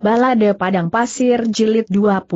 Balade Padang Pasir Jilid 22.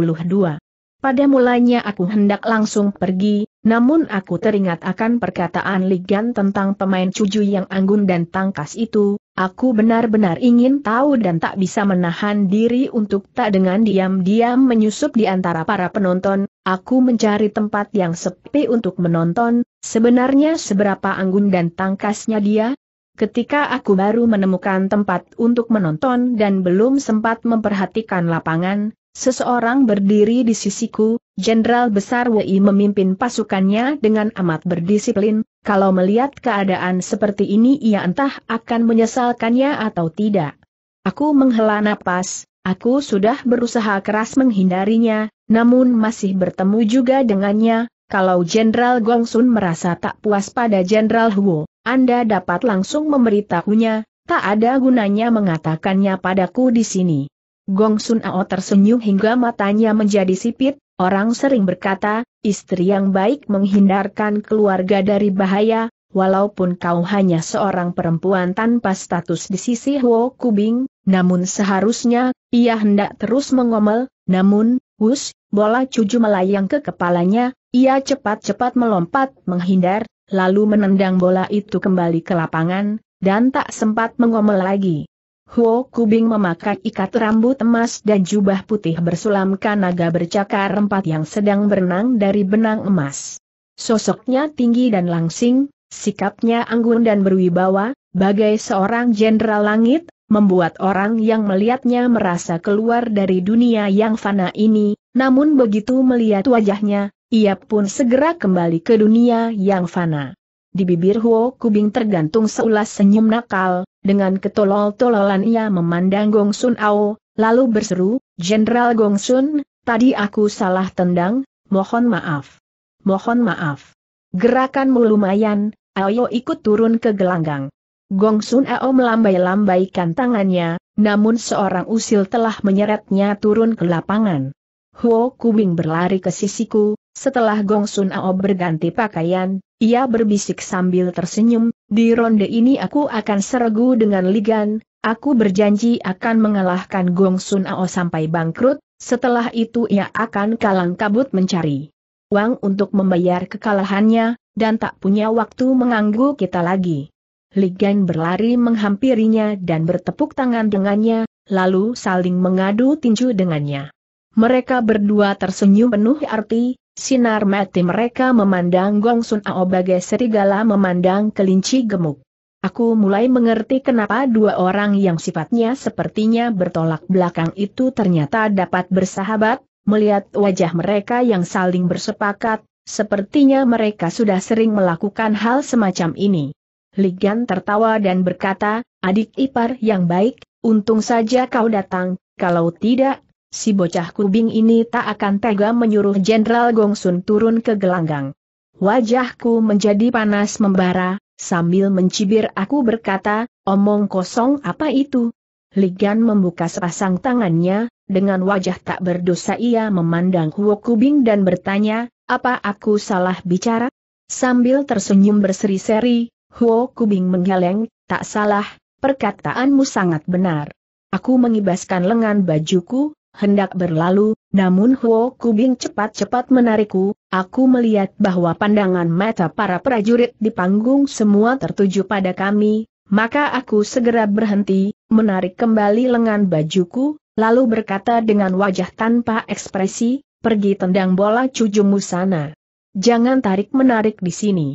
Pada mulanya aku hendak langsung pergi, namun aku teringat akan perkataan Ligan tentang pemain cuju yang anggun dan tangkas itu, aku benar-benar ingin tahu dan tak bisa menahan diri untuk tak dengan diam-diam menyusup di antara para penonton, aku mencari tempat yang sepi untuk menonton, sebenarnya seberapa anggun dan tangkasnya dia, Ketika aku baru menemukan tempat untuk menonton dan belum sempat memperhatikan lapangan, seseorang berdiri di sisiku, Jenderal Besar Wei memimpin pasukannya dengan amat berdisiplin, kalau melihat keadaan seperti ini ia entah akan menyesalkannya atau tidak. Aku menghela napas, aku sudah berusaha keras menghindarinya, namun masih bertemu juga dengannya, kalau Jenderal Gongsun merasa tak puas pada Jenderal Huo, anda dapat langsung memberitahunya, tak ada gunanya mengatakannya padaku di sini. Gong Sun Ao tersenyum hingga matanya menjadi sipit, orang sering berkata, istri yang baik menghindarkan keluarga dari bahaya, walaupun kau hanya seorang perempuan tanpa status di sisi Huo Kubing, namun seharusnya, ia hendak terus mengomel, namun, hus, bola cuju melayang ke kepalanya, ia cepat-cepat melompat menghindar, lalu menendang bola itu kembali ke lapangan, dan tak sempat mengomel lagi. Huo Kubing memakai ikat rambut emas dan jubah putih bersulamkan naga bercakar empat yang sedang berenang dari benang emas. Sosoknya tinggi dan langsing, sikapnya anggun dan berwibawa, bagai seorang jenderal langit, membuat orang yang melihatnya merasa keluar dari dunia yang fana ini, namun begitu melihat wajahnya, ia pun segera kembali ke dunia yang fana. Di bibir Huo Kubing tergantung seulas senyum nakal, dengan ketolol-tololan ia memandang Gong Sun Ao, lalu berseru, Jenderal Gong Sun, tadi aku salah tendang, mohon maaf. Mohon maaf. Gerakan lumayan, ayo ikut turun ke gelanggang. Gong Sun Ao melambai-lambaikan tangannya, namun seorang usil telah menyeretnya turun ke lapangan. Huo Kubing berlari ke sisiku, setelah Gong Sun Ao berganti pakaian, ia berbisik sambil tersenyum, di ronde ini aku akan sergu dengan Ligan, aku berjanji akan mengalahkan Gong Sun Ao sampai bangkrut, setelah itu ia akan kalang kabut mencari uang untuk membayar kekalahannya, dan tak punya waktu mengganggu kita lagi. Ligan berlari menghampirinya dan bertepuk tangan dengannya, lalu saling mengadu tinju dengannya. Mereka berdua tersenyum penuh arti, Sinar mati mereka memandang Gong Sun Ao bagai serigala memandang kelinci gemuk. Aku mulai mengerti kenapa dua orang yang sifatnya sepertinya bertolak belakang itu ternyata dapat bersahabat, melihat wajah mereka yang saling bersepakat, sepertinya mereka sudah sering melakukan hal semacam ini. Ligan tertawa dan berkata, adik ipar yang baik, untung saja kau datang, kalau tidak si bocah kubing ini tak akan tega menyuruh Jenderal Gongsun turun ke gelanggang. Wajahku menjadi panas membara, sambil mencibir aku berkata, omong kosong apa itu? Ligan membuka sepasang tangannya, dengan wajah tak berdosa ia memandang Huo Kubing dan bertanya, apa aku salah bicara? Sambil tersenyum berseri-seri, Huo Kubing menggeleng, tak salah, perkataanmu sangat benar. Aku mengibaskan lengan bajuku, hendak berlalu, namun Huo Kubing cepat-cepat menarikku, aku melihat bahwa pandangan mata para prajurit di panggung semua tertuju pada kami, maka aku segera berhenti, menarik kembali lengan bajuku, lalu berkata dengan wajah tanpa ekspresi, pergi tendang bola cujumu sana. Jangan tarik-menarik di sini.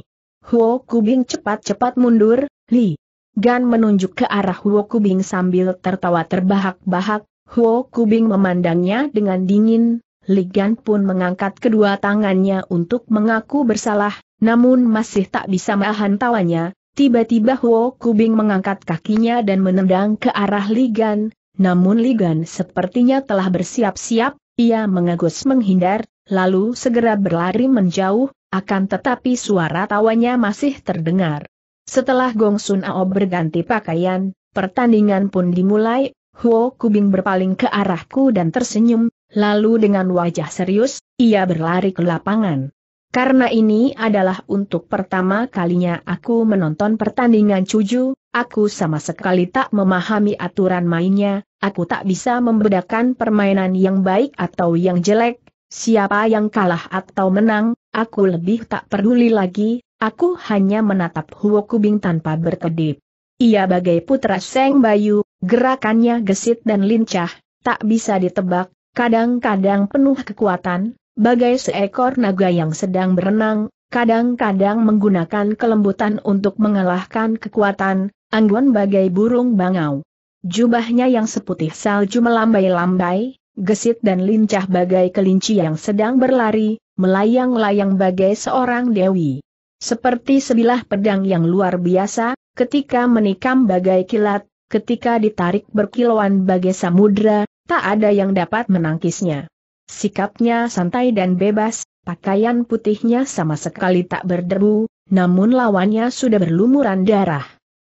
Huo Kubing cepat-cepat mundur, Li. Gan menunjuk ke arah Huo Kubing sambil tertawa terbahak-bahak, Huo Kubing memandangnya dengan dingin, Ligan pun mengangkat kedua tangannya untuk mengaku bersalah, namun masih tak bisa menahan tawanya, tiba-tiba Huo Kubing mengangkat kakinya dan menendang ke arah Ligan, namun Ligan sepertinya telah bersiap-siap, ia mengagus menghindar, lalu segera berlari menjauh, akan tetapi suara tawanya masih terdengar. Setelah Gong Sun Ao berganti pakaian, pertandingan pun dimulai, Huo Kubing berpaling ke arahku dan tersenyum, lalu dengan wajah serius, ia berlari ke lapangan. Karena ini adalah untuk pertama kalinya aku menonton pertandingan cuju, aku sama sekali tak memahami aturan mainnya, aku tak bisa membedakan permainan yang baik atau yang jelek, siapa yang kalah atau menang, aku lebih tak peduli lagi, aku hanya menatap Huo Kubing tanpa berkedip. Ia bagai putra Seng Bayu, Gerakannya gesit dan lincah, tak bisa ditebak, kadang-kadang penuh kekuatan, bagai seekor naga yang sedang berenang, kadang-kadang menggunakan kelembutan untuk mengalahkan kekuatan, anggun bagai burung bangau. Jubahnya yang seputih salju melambai-lambai, gesit dan lincah bagai kelinci yang sedang berlari, melayang-layang bagai seorang dewi. Seperti sebilah pedang yang luar biasa, ketika menikam bagai kilat, ketika ditarik berkilauan bagai samudra, tak ada yang dapat menangkisnya. Sikapnya santai dan bebas, pakaian putihnya sama sekali tak berderu, namun lawannya sudah berlumuran darah.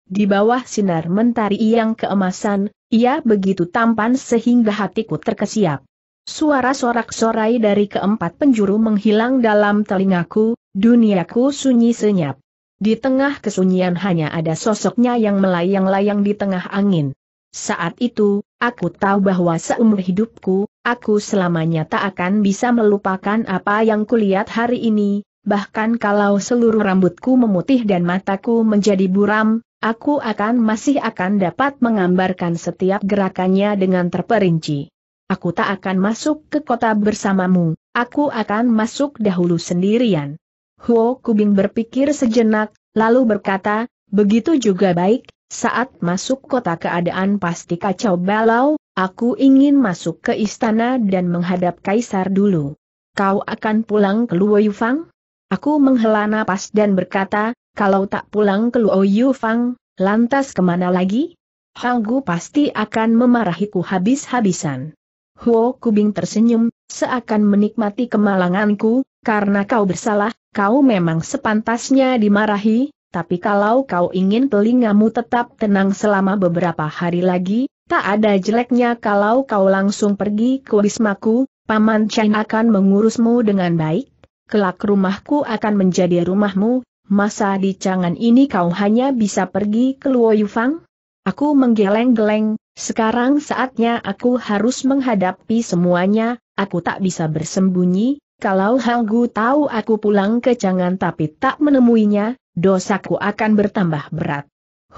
Di bawah sinar mentari yang keemasan, ia begitu tampan sehingga hatiku terkesiap. Suara sorak-sorai dari keempat penjuru menghilang dalam telingaku, duniaku sunyi senyap. Di tengah kesunyian hanya ada sosoknya yang melayang-layang di tengah angin. Saat itu, aku tahu bahwa seumur hidupku, aku selamanya tak akan bisa melupakan apa yang kulihat hari ini, bahkan kalau seluruh rambutku memutih dan mataku menjadi buram, aku akan masih akan dapat menggambarkan setiap gerakannya dengan terperinci. Aku tak akan masuk ke kota bersamamu, aku akan masuk dahulu sendirian. Huo Kubing berpikir sejenak, lalu berkata, begitu juga baik, saat masuk kota keadaan pasti kacau balau, aku ingin masuk ke istana dan menghadap kaisar dulu. Kau akan pulang ke Luo Yufang? Aku menghela napas dan berkata, kalau tak pulang ke Luo Yufang, lantas kemana lagi? Hanggu pasti akan memarahiku habis-habisan. Huo Kubing tersenyum, seakan menikmati kemalanganku, karena kau bersalah, kau memang sepantasnya dimarahi, tapi kalau kau ingin telingamu tetap tenang selama beberapa hari lagi, tak ada jeleknya kalau kau langsung pergi ke wismaku, Paman Chen akan mengurusmu dengan baik, kelak rumahku akan menjadi rumahmu, masa di cangan ini kau hanya bisa pergi ke Luoyufang? Aku menggeleng-geleng, sekarang saatnya aku harus menghadapi semuanya, aku tak bisa bersembunyi, kalau Hanggu tahu aku pulang ke Chang'an tapi tak menemuinya, dosaku akan bertambah berat.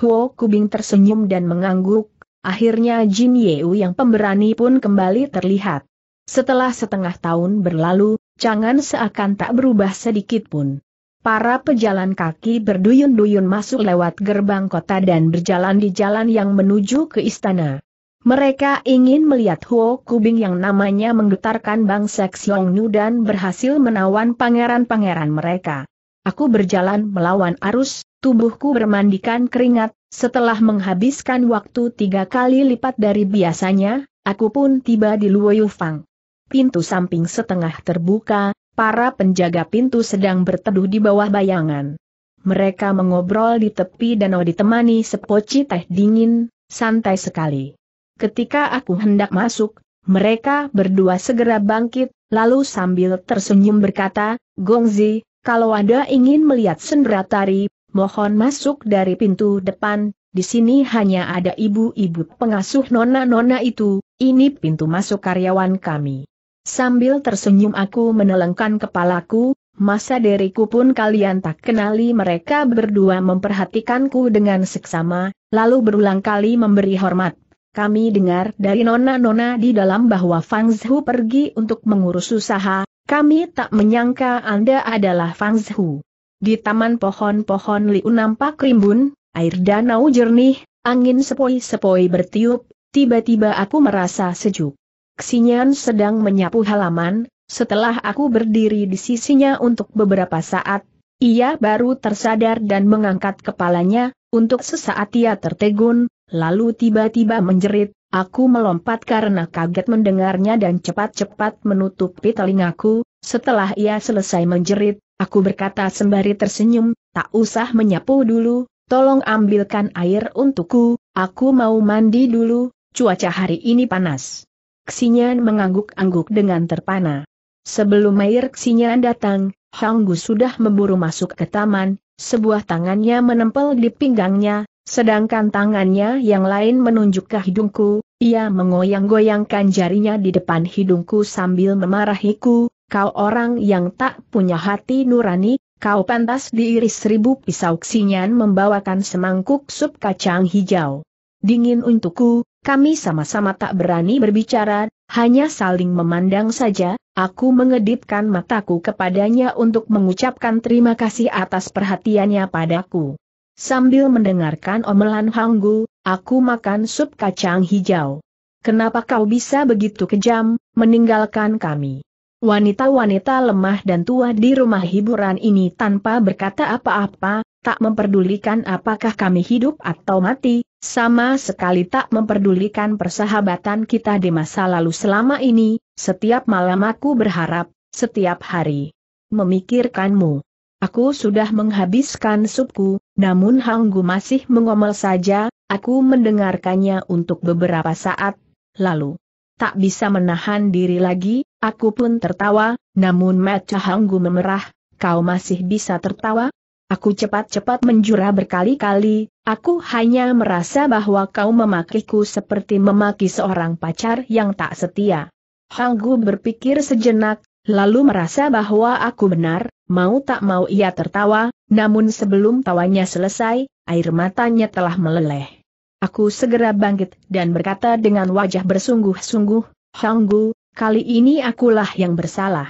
Huo Kubing tersenyum dan mengangguk, akhirnya Jin Yeu yang pemberani pun kembali terlihat. Setelah setengah tahun berlalu, Chang'an seakan tak berubah sedikit pun. Para pejalan kaki berduyun-duyun masuk lewat gerbang kota dan berjalan di jalan yang menuju ke istana. Mereka ingin melihat Huo Kubing yang namanya menggetarkan bangsa Xiongnu dan berhasil menawan pangeran-pangeran mereka. Aku berjalan melawan arus, tubuhku bermandikan keringat, setelah menghabiskan waktu tiga kali lipat dari biasanya, aku pun tiba di Luoyufang. Pintu samping setengah terbuka, para penjaga pintu sedang berteduh di bawah bayangan. Mereka mengobrol di tepi danau ditemani sepoci teh dingin, santai sekali ketika aku hendak masuk, mereka berdua segera bangkit, lalu sambil tersenyum berkata, Gongzi, kalau Anda ingin melihat sendera tari, mohon masuk dari pintu depan, di sini hanya ada ibu-ibu pengasuh nona-nona itu, ini pintu masuk karyawan kami. Sambil tersenyum aku menelengkan kepalaku, masa diriku pun kalian tak kenali mereka berdua memperhatikanku dengan seksama, lalu berulang kali memberi hormat kami dengar dari nona-nona di dalam bahwa Fang Zhu pergi untuk mengurus usaha, kami tak menyangka Anda adalah Fang Zhu. Di taman pohon-pohon liu nampak rimbun, air danau jernih, angin sepoi-sepoi bertiup, tiba-tiba aku merasa sejuk. Xinyan sedang menyapu halaman, setelah aku berdiri di sisinya untuk beberapa saat, ia baru tersadar dan mengangkat kepalanya, untuk sesaat ia tertegun, lalu tiba-tiba menjerit, aku melompat karena kaget mendengarnya dan cepat-cepat menutupi telingaku, setelah ia selesai menjerit, aku berkata sembari tersenyum, tak usah menyapu dulu, tolong ambilkan air untukku, aku mau mandi dulu, cuaca hari ini panas. Xinyan mengangguk-angguk dengan terpana. Sebelum air Xinyan datang, Hanggu sudah memburu masuk ke taman, sebuah tangannya menempel di pinggangnya, Sedangkan tangannya yang lain menunjuk ke hidungku, ia mengoyang-goyangkan jarinya di depan hidungku sambil memarahiku, kau orang yang tak punya hati nurani, kau pantas diiris seribu pisau ksinyan membawakan semangkuk sup kacang hijau. Dingin untukku, kami sama-sama tak berani berbicara, hanya saling memandang saja, aku mengedipkan mataku kepadanya untuk mengucapkan terima kasih atas perhatiannya padaku. Sambil mendengarkan omelan Hanggu, aku makan sup kacang hijau. Kenapa kau bisa begitu kejam, meninggalkan kami? Wanita-wanita lemah dan tua di rumah hiburan ini tanpa berkata apa-apa, tak memperdulikan apakah kami hidup atau mati, sama sekali tak memperdulikan persahabatan kita di masa lalu selama ini, setiap malam aku berharap, setiap hari memikirkanmu. Aku sudah menghabiskan supku, namun Hanggu masih mengomel saja, aku mendengarkannya untuk beberapa saat, lalu tak bisa menahan diri lagi, aku pun tertawa, namun mata Hanggu memerah, kau masih bisa tertawa? Aku cepat-cepat menjura berkali-kali, aku hanya merasa bahwa kau memakiku seperti memaki seorang pacar yang tak setia. Hanggu berpikir sejenak, lalu merasa bahwa aku benar, Mau tak mau ia tertawa, namun sebelum tawanya selesai, air matanya telah meleleh. Aku segera bangkit dan berkata dengan wajah bersungguh-sungguh, Hanggu, kali ini akulah yang bersalah.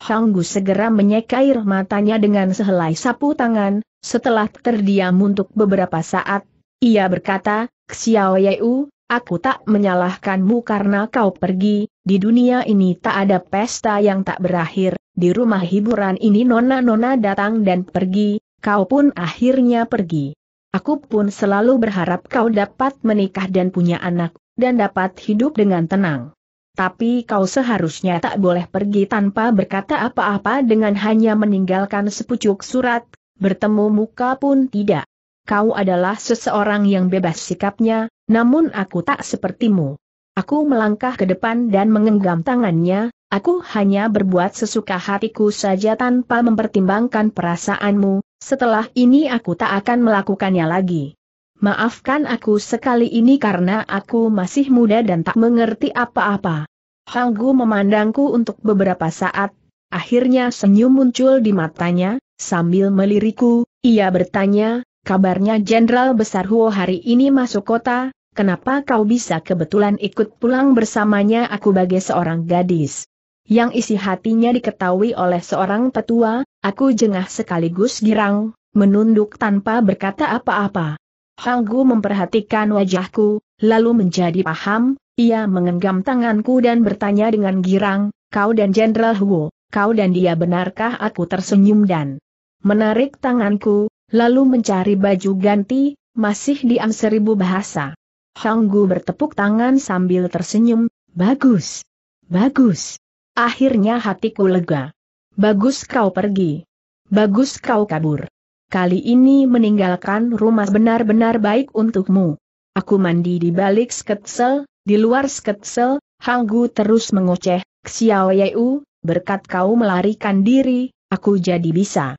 Hanggu segera menyeka air matanya dengan sehelai sapu tangan, setelah terdiam untuk beberapa saat, ia berkata, Xiao Yeu, aku tak menyalahkanmu karena kau pergi, di dunia ini tak ada pesta yang tak berakhir, di rumah hiburan ini nona-nona datang dan pergi, kau pun akhirnya pergi. Aku pun selalu berharap kau dapat menikah dan punya anak, dan dapat hidup dengan tenang. Tapi kau seharusnya tak boleh pergi tanpa berkata apa-apa dengan hanya meninggalkan sepucuk surat, bertemu muka pun tidak. Kau adalah seseorang yang bebas sikapnya, namun aku tak sepertimu. Aku melangkah ke depan dan mengenggam tangannya, Aku hanya berbuat sesuka hatiku saja tanpa mempertimbangkan perasaanmu, setelah ini aku tak akan melakukannya lagi. Maafkan aku sekali ini karena aku masih muda dan tak mengerti apa-apa. Hanggu memandangku untuk beberapa saat, akhirnya senyum muncul di matanya, sambil meliriku, ia bertanya, kabarnya Jenderal Besar Huo hari ini masuk kota, kenapa kau bisa kebetulan ikut pulang bersamanya aku bagai seorang gadis? yang isi hatinya diketahui oleh seorang petua, aku jengah sekaligus girang, menunduk tanpa berkata apa-apa. Hanggu memperhatikan wajahku, lalu menjadi paham, ia mengenggam tanganku dan bertanya dengan girang, kau dan Jenderal Huo, kau dan dia benarkah aku tersenyum dan menarik tanganku, lalu mencari baju ganti, masih diam seribu bahasa. Hanggu bertepuk tangan sambil tersenyum, bagus, bagus. Akhirnya hatiku lega. Bagus kau pergi. Bagus kau kabur. Kali ini meninggalkan rumah benar-benar baik untukmu. Aku mandi di balik sketsel, di luar sketsel, Hanggu terus mengoceh, Xiao berkat kau melarikan diri, aku jadi bisa.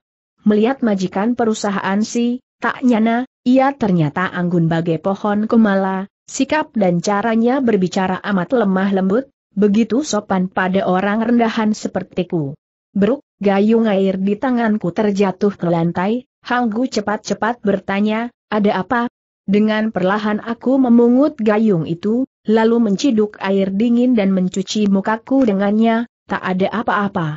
Melihat majikan perusahaan si, tak nyana, ia ternyata anggun bagai pohon kemala, sikap dan caranya berbicara amat lemah lembut, begitu sopan pada orang rendahan sepertiku. Bruk, gayung air di tanganku terjatuh ke lantai, Hanggu cepat-cepat bertanya, ada apa? Dengan perlahan aku memungut gayung itu, lalu menciduk air dingin dan mencuci mukaku dengannya, tak ada apa-apa.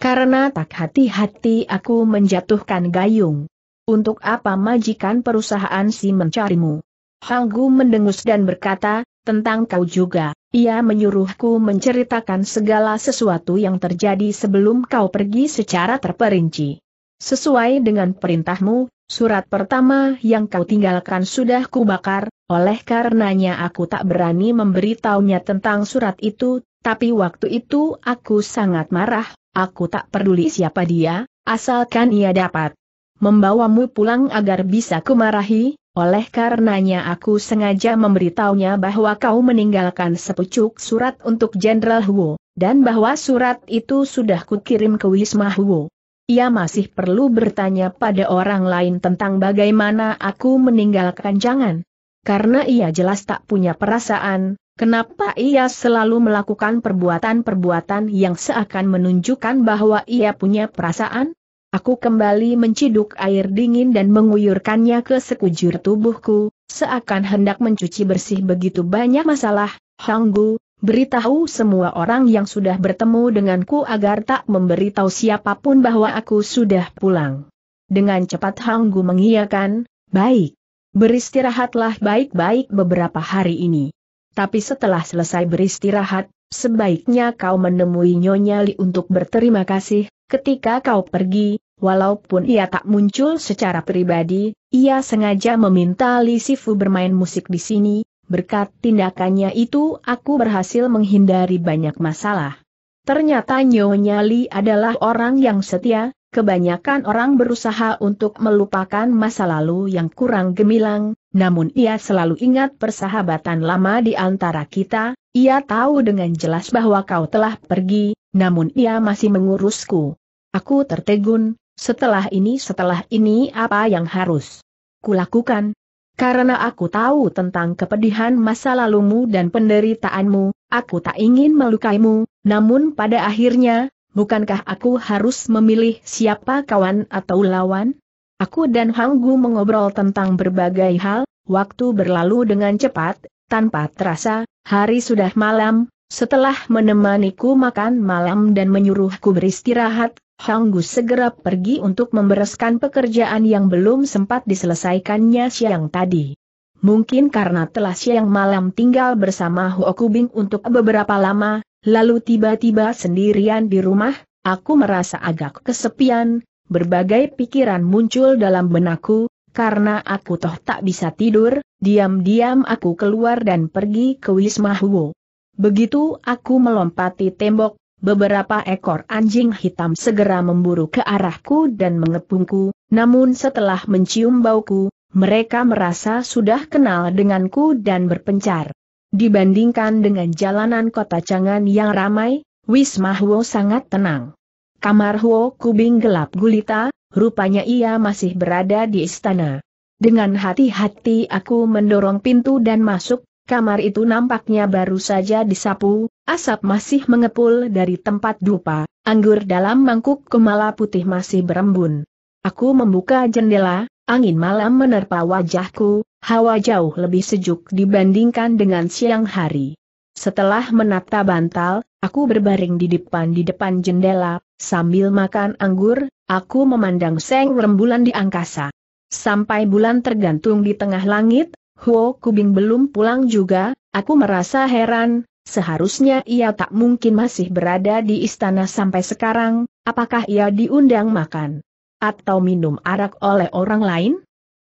Karena tak hati-hati aku menjatuhkan gayung. Untuk apa majikan perusahaan si mencarimu? Hanggu mendengus dan berkata, tentang kau juga, ia menyuruhku menceritakan segala sesuatu yang terjadi sebelum kau pergi secara terperinci. Sesuai dengan perintahmu, surat pertama yang kau tinggalkan sudah kubakar, oleh karenanya aku tak berani memberitahunya tentang surat itu, tapi waktu itu aku sangat marah, aku tak peduli siapa dia, asalkan ia dapat membawamu pulang agar bisa kumarahi, oleh karenanya aku sengaja memberitahunya bahwa kau meninggalkan sepucuk surat untuk Jenderal Huo, dan bahwa surat itu sudah kukirim ke Wisma Huo. Ia masih perlu bertanya pada orang lain tentang bagaimana aku meninggalkan jangan. Karena ia jelas tak punya perasaan, kenapa ia selalu melakukan perbuatan-perbuatan yang seakan menunjukkan bahwa ia punya perasaan? Aku kembali menciduk air dingin dan menguyurkannya ke sekujur tubuhku, seakan hendak mencuci bersih begitu banyak masalah, Hanggu, beritahu semua orang yang sudah bertemu denganku agar tak memberitahu siapapun bahwa aku sudah pulang. Dengan cepat Hanggu mengiyakan, baik. Beristirahatlah baik-baik beberapa hari ini. Tapi setelah selesai beristirahat, sebaiknya kau menemui Nyonya Li untuk berterima kasih, ketika kau pergi, Walaupun ia tak muncul secara pribadi, ia sengaja meminta Li Sifu bermain musik di sini, berkat tindakannya itu aku berhasil menghindari banyak masalah. Ternyata Nyonya Li adalah orang yang setia, kebanyakan orang berusaha untuk melupakan masa lalu yang kurang gemilang, namun ia selalu ingat persahabatan lama di antara kita, ia tahu dengan jelas bahwa kau telah pergi, namun ia masih mengurusku. Aku tertegun, setelah ini setelah ini apa yang harus kulakukan? Karena aku tahu tentang kepedihan masa lalumu dan penderitaanmu, aku tak ingin melukaimu, namun pada akhirnya, bukankah aku harus memilih siapa kawan atau lawan? Aku dan Hanggu mengobrol tentang berbagai hal, waktu berlalu dengan cepat, tanpa terasa, hari sudah malam, setelah menemaniku makan malam dan menyuruhku beristirahat, Hanggu segera pergi untuk membereskan pekerjaan yang belum sempat diselesaikannya siang tadi. Mungkin karena telah siang malam tinggal bersama Huo Kubing untuk beberapa lama, lalu tiba-tiba sendirian di rumah, aku merasa agak kesepian, berbagai pikiran muncul dalam benakku, karena aku toh tak bisa tidur, diam-diam aku keluar dan pergi ke Wisma Huo. Begitu aku melompati tembok, Beberapa ekor anjing hitam segera memburu ke arahku dan mengepungku, namun setelah mencium bauku, mereka merasa sudah kenal denganku dan berpencar. Dibandingkan dengan jalanan kota Cangan yang ramai, Wisma Huo sangat tenang. Kamar Huo kubing gelap gulita, rupanya ia masih berada di istana. Dengan hati-hati aku mendorong pintu dan masuk, Kamar itu nampaknya baru saja disapu, asap masih mengepul dari tempat dupa, anggur dalam mangkuk kemala putih masih berembun. Aku membuka jendela, angin malam menerpa wajahku, hawa jauh lebih sejuk dibandingkan dengan siang hari. Setelah menata bantal, aku berbaring di depan di depan jendela, sambil makan anggur, aku memandang seng rembulan di angkasa. Sampai bulan tergantung di tengah langit, Huo Kubing belum pulang juga, aku merasa heran, seharusnya ia tak mungkin masih berada di istana sampai sekarang, apakah ia diundang makan atau minum arak oleh orang lain?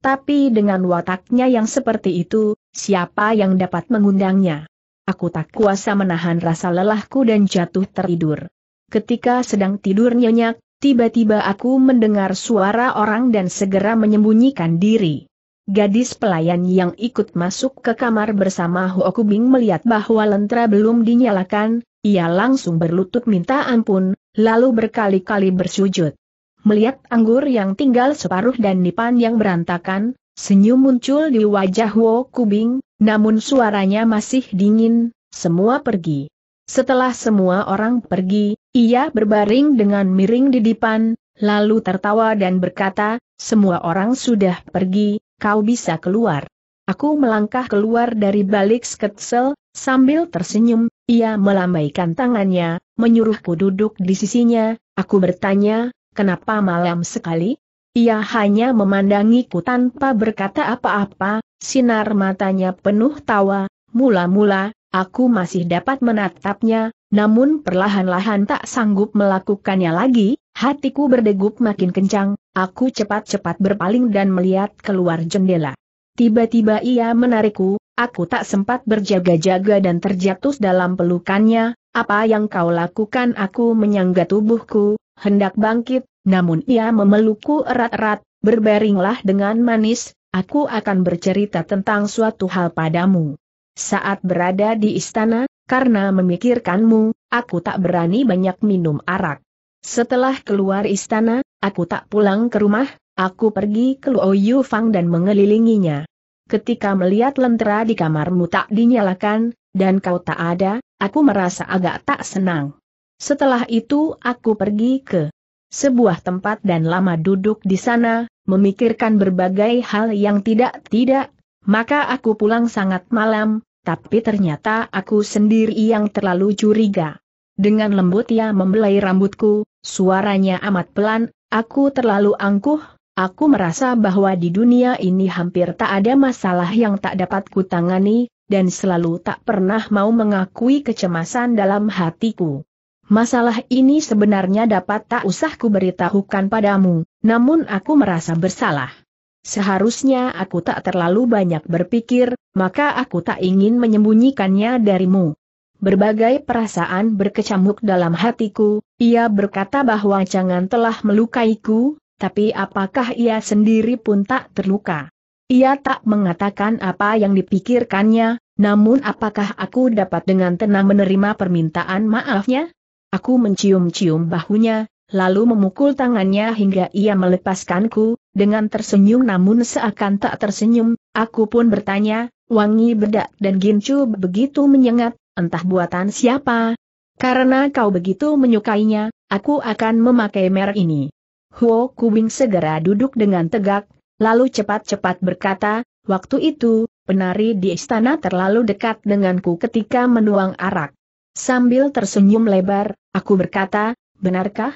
Tapi dengan wataknya yang seperti itu, siapa yang dapat mengundangnya? Aku tak kuasa menahan rasa lelahku dan jatuh tertidur. Ketika sedang tidur nyenyak, tiba-tiba aku mendengar suara orang dan segera menyembunyikan diri. Gadis pelayan yang ikut masuk ke kamar bersama Huo Kubing melihat bahwa lentera belum dinyalakan, ia langsung berlutut minta ampun, lalu berkali-kali bersujud. Melihat anggur yang tinggal separuh dan nipan yang berantakan, senyum muncul di wajah Huo Kubing, namun suaranya masih dingin, semua pergi. Setelah semua orang pergi, ia berbaring dengan miring di dipan, lalu tertawa dan berkata, semua orang sudah pergi, kau bisa keluar. Aku melangkah keluar dari balik sketsel, sambil tersenyum, ia melambaikan tangannya, menyuruhku duduk di sisinya, aku bertanya, kenapa malam sekali? Ia hanya memandangiku tanpa berkata apa-apa, sinar matanya penuh tawa, mula-mula, aku masih dapat menatapnya, namun perlahan-lahan tak sanggup melakukannya lagi, hatiku berdegup makin kencang, Aku cepat-cepat berpaling dan melihat keluar jendela. Tiba-tiba ia menarikku, aku tak sempat berjaga-jaga dan terjatuh dalam pelukannya, apa yang kau lakukan aku menyangga tubuhku, hendak bangkit, namun ia memelukku erat-erat, berbaringlah dengan manis, aku akan bercerita tentang suatu hal padamu. Saat berada di istana, karena memikirkanmu, aku tak berani banyak minum arak. Setelah keluar istana, aku tak pulang ke rumah, aku pergi ke Luoyu Fang dan mengelilinginya. Ketika melihat lentera di kamarmu tak dinyalakan, dan kau tak ada, aku merasa agak tak senang. Setelah itu aku pergi ke sebuah tempat dan lama duduk di sana, memikirkan berbagai hal yang tidak-tidak, maka aku pulang sangat malam, tapi ternyata aku sendiri yang terlalu curiga. Dengan lembut ia membelai rambutku, Suaranya amat pelan, aku terlalu angkuh, aku merasa bahwa di dunia ini hampir tak ada masalah yang tak dapat kutangani, dan selalu tak pernah mau mengakui kecemasan dalam hatiku. Masalah ini sebenarnya dapat tak usah kuberitahukan padamu, namun aku merasa bersalah. Seharusnya aku tak terlalu banyak berpikir, maka aku tak ingin menyembunyikannya darimu. Berbagai perasaan berkecamuk dalam hatiku, ia berkata bahwa jangan telah melukaiku, tapi apakah ia sendiri pun tak terluka? Ia tak mengatakan apa yang dipikirkannya, namun apakah aku dapat dengan tenang menerima permintaan maafnya? Aku mencium-cium bahunya, lalu memukul tangannya hingga ia melepaskanku, dengan tersenyum namun seakan tak tersenyum, aku pun bertanya, wangi bedak dan gincu begitu menyengat, entah buatan siapa. Karena kau begitu menyukainya, aku akan memakai merek ini. Huo Kubing segera duduk dengan tegak, lalu cepat-cepat berkata, waktu itu, penari di istana terlalu dekat denganku ketika menuang arak. Sambil tersenyum lebar, aku berkata, benarkah?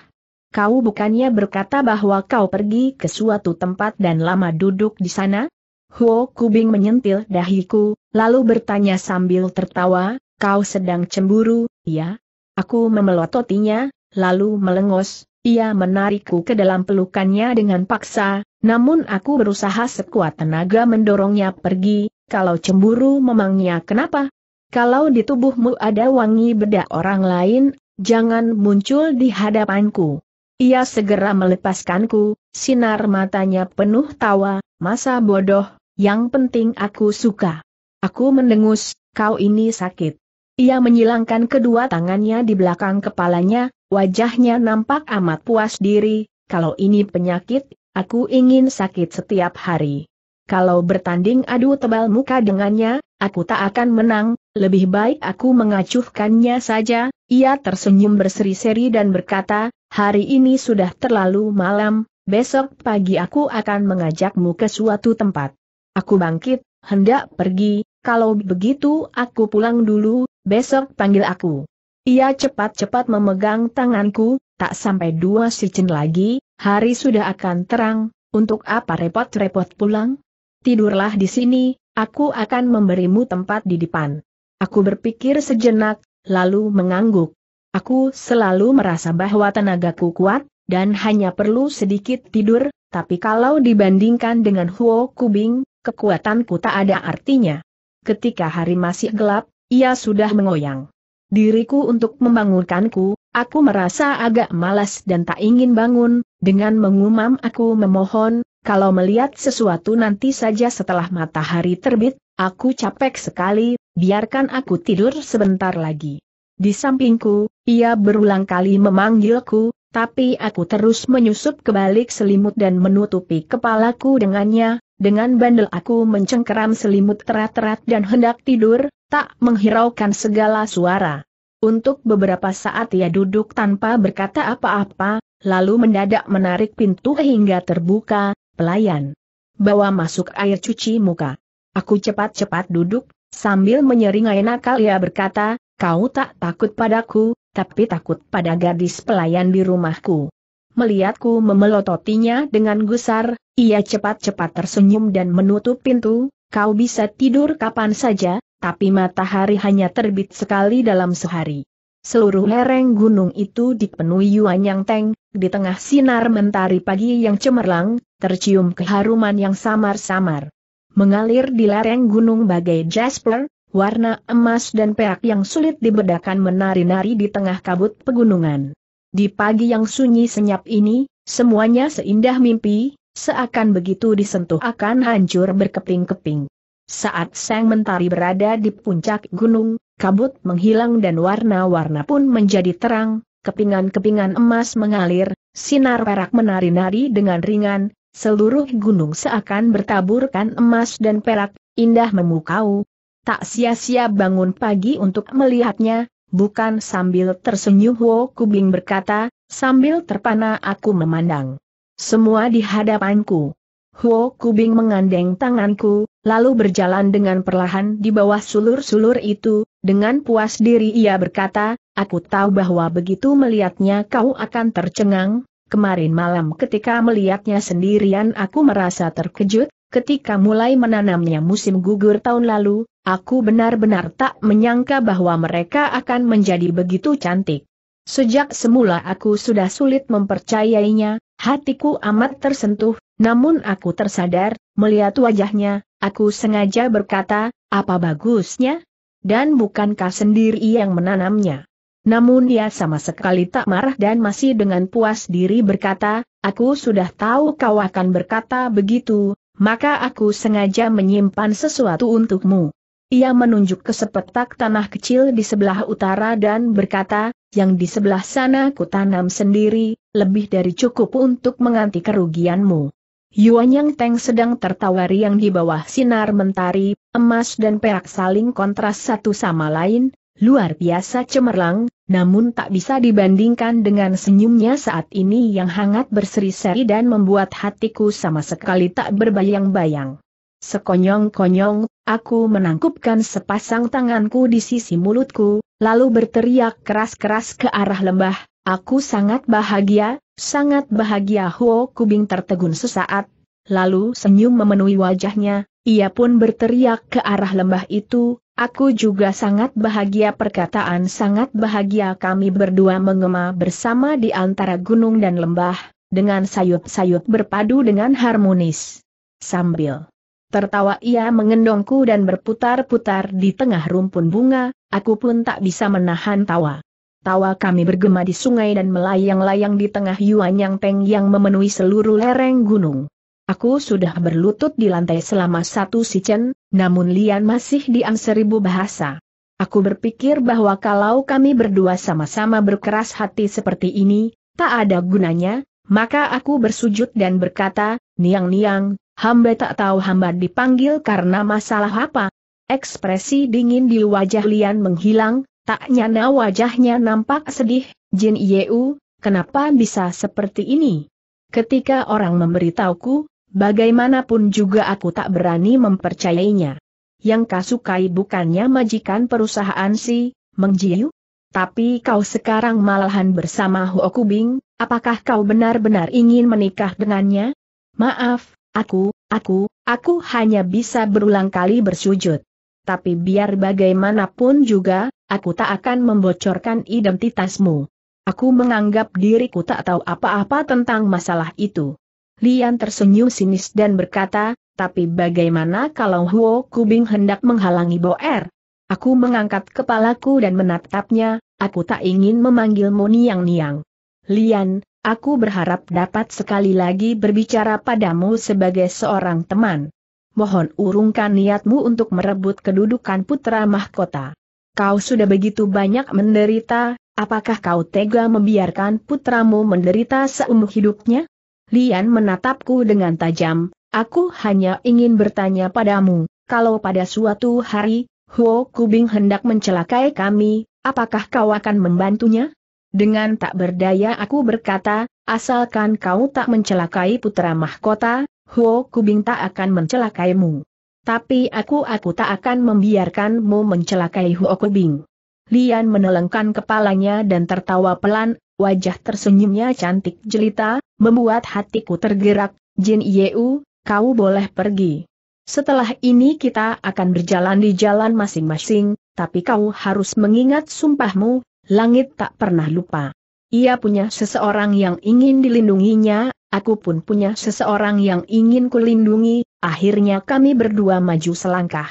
Kau bukannya berkata bahwa kau pergi ke suatu tempat dan lama duduk di sana? Huo Kubing menyentil dahiku, lalu bertanya sambil tertawa, kau sedang cemburu, ya? Aku memelototinya, lalu melengos, ia menarikku ke dalam pelukannya dengan paksa, namun aku berusaha sekuat tenaga mendorongnya pergi, kalau cemburu memangnya kenapa? Kalau di tubuhmu ada wangi beda orang lain, jangan muncul di hadapanku. Ia segera melepaskanku, sinar matanya penuh tawa, masa bodoh, yang penting aku suka. Aku mendengus, kau ini sakit. Ia menyilangkan kedua tangannya di belakang kepalanya, wajahnya nampak amat puas diri, kalau ini penyakit, aku ingin sakit setiap hari. Kalau bertanding adu tebal muka dengannya, aku tak akan menang, lebih baik aku mengacuhkannya saja, ia tersenyum berseri-seri dan berkata, hari ini sudah terlalu malam, besok pagi aku akan mengajakmu ke suatu tempat. Aku bangkit, hendak pergi, kalau begitu aku pulang dulu, besok panggil aku. Ia cepat-cepat memegang tanganku, tak sampai dua sicin lagi, hari sudah akan terang, untuk apa repot-repot pulang? Tidurlah di sini, aku akan memberimu tempat di depan. Aku berpikir sejenak, lalu mengangguk. Aku selalu merasa bahwa tenagaku kuat, dan hanya perlu sedikit tidur, tapi kalau dibandingkan dengan Huo Kubing, kekuatanku tak ada artinya. Ketika hari masih gelap, ia sudah mengoyang diriku untuk membangunkanku, aku merasa agak malas dan tak ingin bangun, dengan mengumam aku memohon, kalau melihat sesuatu nanti saja setelah matahari terbit, aku capek sekali, biarkan aku tidur sebentar lagi. Di sampingku, ia berulang kali memanggilku, tapi aku terus menyusup ke balik selimut dan menutupi kepalaku dengannya, dengan bandel aku mencengkeram selimut terat-terat dan hendak tidur, tak menghiraukan segala suara. Untuk beberapa saat ia duduk tanpa berkata apa-apa, lalu mendadak menarik pintu hingga terbuka, pelayan. Bawa masuk air cuci muka. Aku cepat-cepat duduk, sambil menyeringai nakal ia berkata, kau tak takut padaku, tapi takut pada gadis pelayan di rumahku. Melihatku memelototinya dengan gusar, ia cepat-cepat tersenyum dan menutup pintu, kau bisa tidur kapan saja, tapi matahari hanya terbit sekali dalam sehari. Seluruh lereng gunung itu dipenuhi Yuan Yang Teng, di tengah sinar mentari pagi yang cemerlang, tercium keharuman yang samar-samar. Mengalir di lereng gunung bagai jasper, warna emas dan perak yang sulit dibedakan menari-nari di tengah kabut pegunungan. Di pagi yang sunyi senyap ini, semuanya seindah mimpi, seakan begitu disentuh akan hancur berkeping-keping. Saat sang mentari berada di puncak gunung, kabut menghilang dan warna-warna pun menjadi terang, kepingan-kepingan emas mengalir, sinar perak menari-nari dengan ringan, seluruh gunung seakan bertaburkan emas dan perak, indah memukau. Tak sia-sia bangun pagi untuk melihatnya, bukan sambil tersenyum Wo Kubing berkata, sambil terpana aku memandang. Semua di hadapanku. Huo Kubing mengandeng tanganku, lalu berjalan dengan perlahan di bawah sulur-sulur itu, dengan puas diri ia berkata, aku tahu bahwa begitu melihatnya kau akan tercengang, kemarin malam ketika melihatnya sendirian aku merasa terkejut, ketika mulai menanamnya musim gugur tahun lalu, aku benar-benar tak menyangka bahwa mereka akan menjadi begitu cantik. Sejak semula aku sudah sulit mempercayainya, hatiku amat tersentuh, namun aku tersadar, melihat wajahnya, aku sengaja berkata, apa bagusnya? Dan bukankah sendiri yang menanamnya? Namun ia sama sekali tak marah dan masih dengan puas diri berkata, aku sudah tahu kau akan berkata begitu, maka aku sengaja menyimpan sesuatu untukmu. Ia menunjuk ke sepetak tanah kecil di sebelah utara dan berkata, yang di sebelah sana ku tanam sendiri, lebih dari cukup untuk menganti kerugianmu. Yuan Yang Teng sedang tertawa riang di bawah sinar mentari, emas dan perak saling kontras satu sama lain, luar biasa cemerlang, namun tak bisa dibandingkan dengan senyumnya saat ini yang hangat berseri-seri dan membuat hatiku sama sekali tak berbayang-bayang. Sekonyong-konyong, aku menangkupkan sepasang tanganku di sisi mulutku, lalu berteriak keras-keras ke arah lembah, aku sangat bahagia, Sangat bahagia Huo Kubing tertegun sesaat, lalu senyum memenuhi wajahnya, ia pun berteriak ke arah lembah itu, aku juga sangat bahagia perkataan sangat bahagia kami berdua mengema bersama di antara gunung dan lembah, dengan sayut-sayut berpadu dengan harmonis. Sambil tertawa ia mengendongku dan berputar-putar di tengah rumpun bunga, aku pun tak bisa menahan tawa. Tawa kami bergema di sungai dan melayang-layang di tengah Yuan Yang Teng yang memenuhi seluruh lereng gunung. Aku sudah berlutut di lantai selama satu sichen, namun Lian masih diam seribu bahasa. Aku berpikir bahwa kalau kami berdua sama-sama berkeras hati seperti ini, tak ada gunanya, maka aku bersujud dan berkata, Niang-niang, hamba tak tahu hamba dipanggil karena masalah apa. Ekspresi dingin di wajah Lian menghilang, Tak nyana wajahnya nampak sedih, Jin Yeu, kenapa bisa seperti ini? Ketika orang memberitahuku, bagaimanapun juga aku tak berani mempercayainya. Yang kasukai bukannya majikan perusahaan si, Meng Jiu? Tapi kau sekarang malahan bersama Huo Kubing, apakah kau benar-benar ingin menikah dengannya? Maaf, aku, aku, aku hanya bisa berulang kali bersujud. Tapi biar bagaimanapun juga, aku tak akan membocorkan identitasmu. Aku menganggap diriku tak tahu apa-apa tentang masalah itu. Lian tersenyum sinis dan berkata, tapi bagaimana kalau Huo Kubing hendak menghalangi Boer? Aku mengangkat kepalaku dan menatapnya, aku tak ingin memanggilmu niang-niang. Lian, aku berharap dapat sekali lagi berbicara padamu sebagai seorang teman. Mohon urungkan niatmu untuk merebut kedudukan putra mahkota kau sudah begitu banyak menderita, apakah kau tega membiarkan putramu menderita seumur hidupnya? Lian menatapku dengan tajam, aku hanya ingin bertanya padamu, kalau pada suatu hari, Huo Kubing hendak mencelakai kami, apakah kau akan membantunya? Dengan tak berdaya aku berkata, asalkan kau tak mencelakai putra mahkota, Huo Kubing tak akan mencelakaimu. Tapi aku aku tak akan membiarkanmu mencelakai Huoko Bing. Lian menelengkan kepalanya dan tertawa pelan, wajah tersenyumnya cantik jelita, membuat hatiku tergerak, Jin Yeu, kau boleh pergi. Setelah ini kita akan berjalan di jalan masing-masing, tapi kau harus mengingat sumpahmu, langit tak pernah lupa. Ia punya seseorang yang ingin dilindunginya, aku pun punya seseorang yang ingin kulindungi, Akhirnya kami berdua maju selangkah.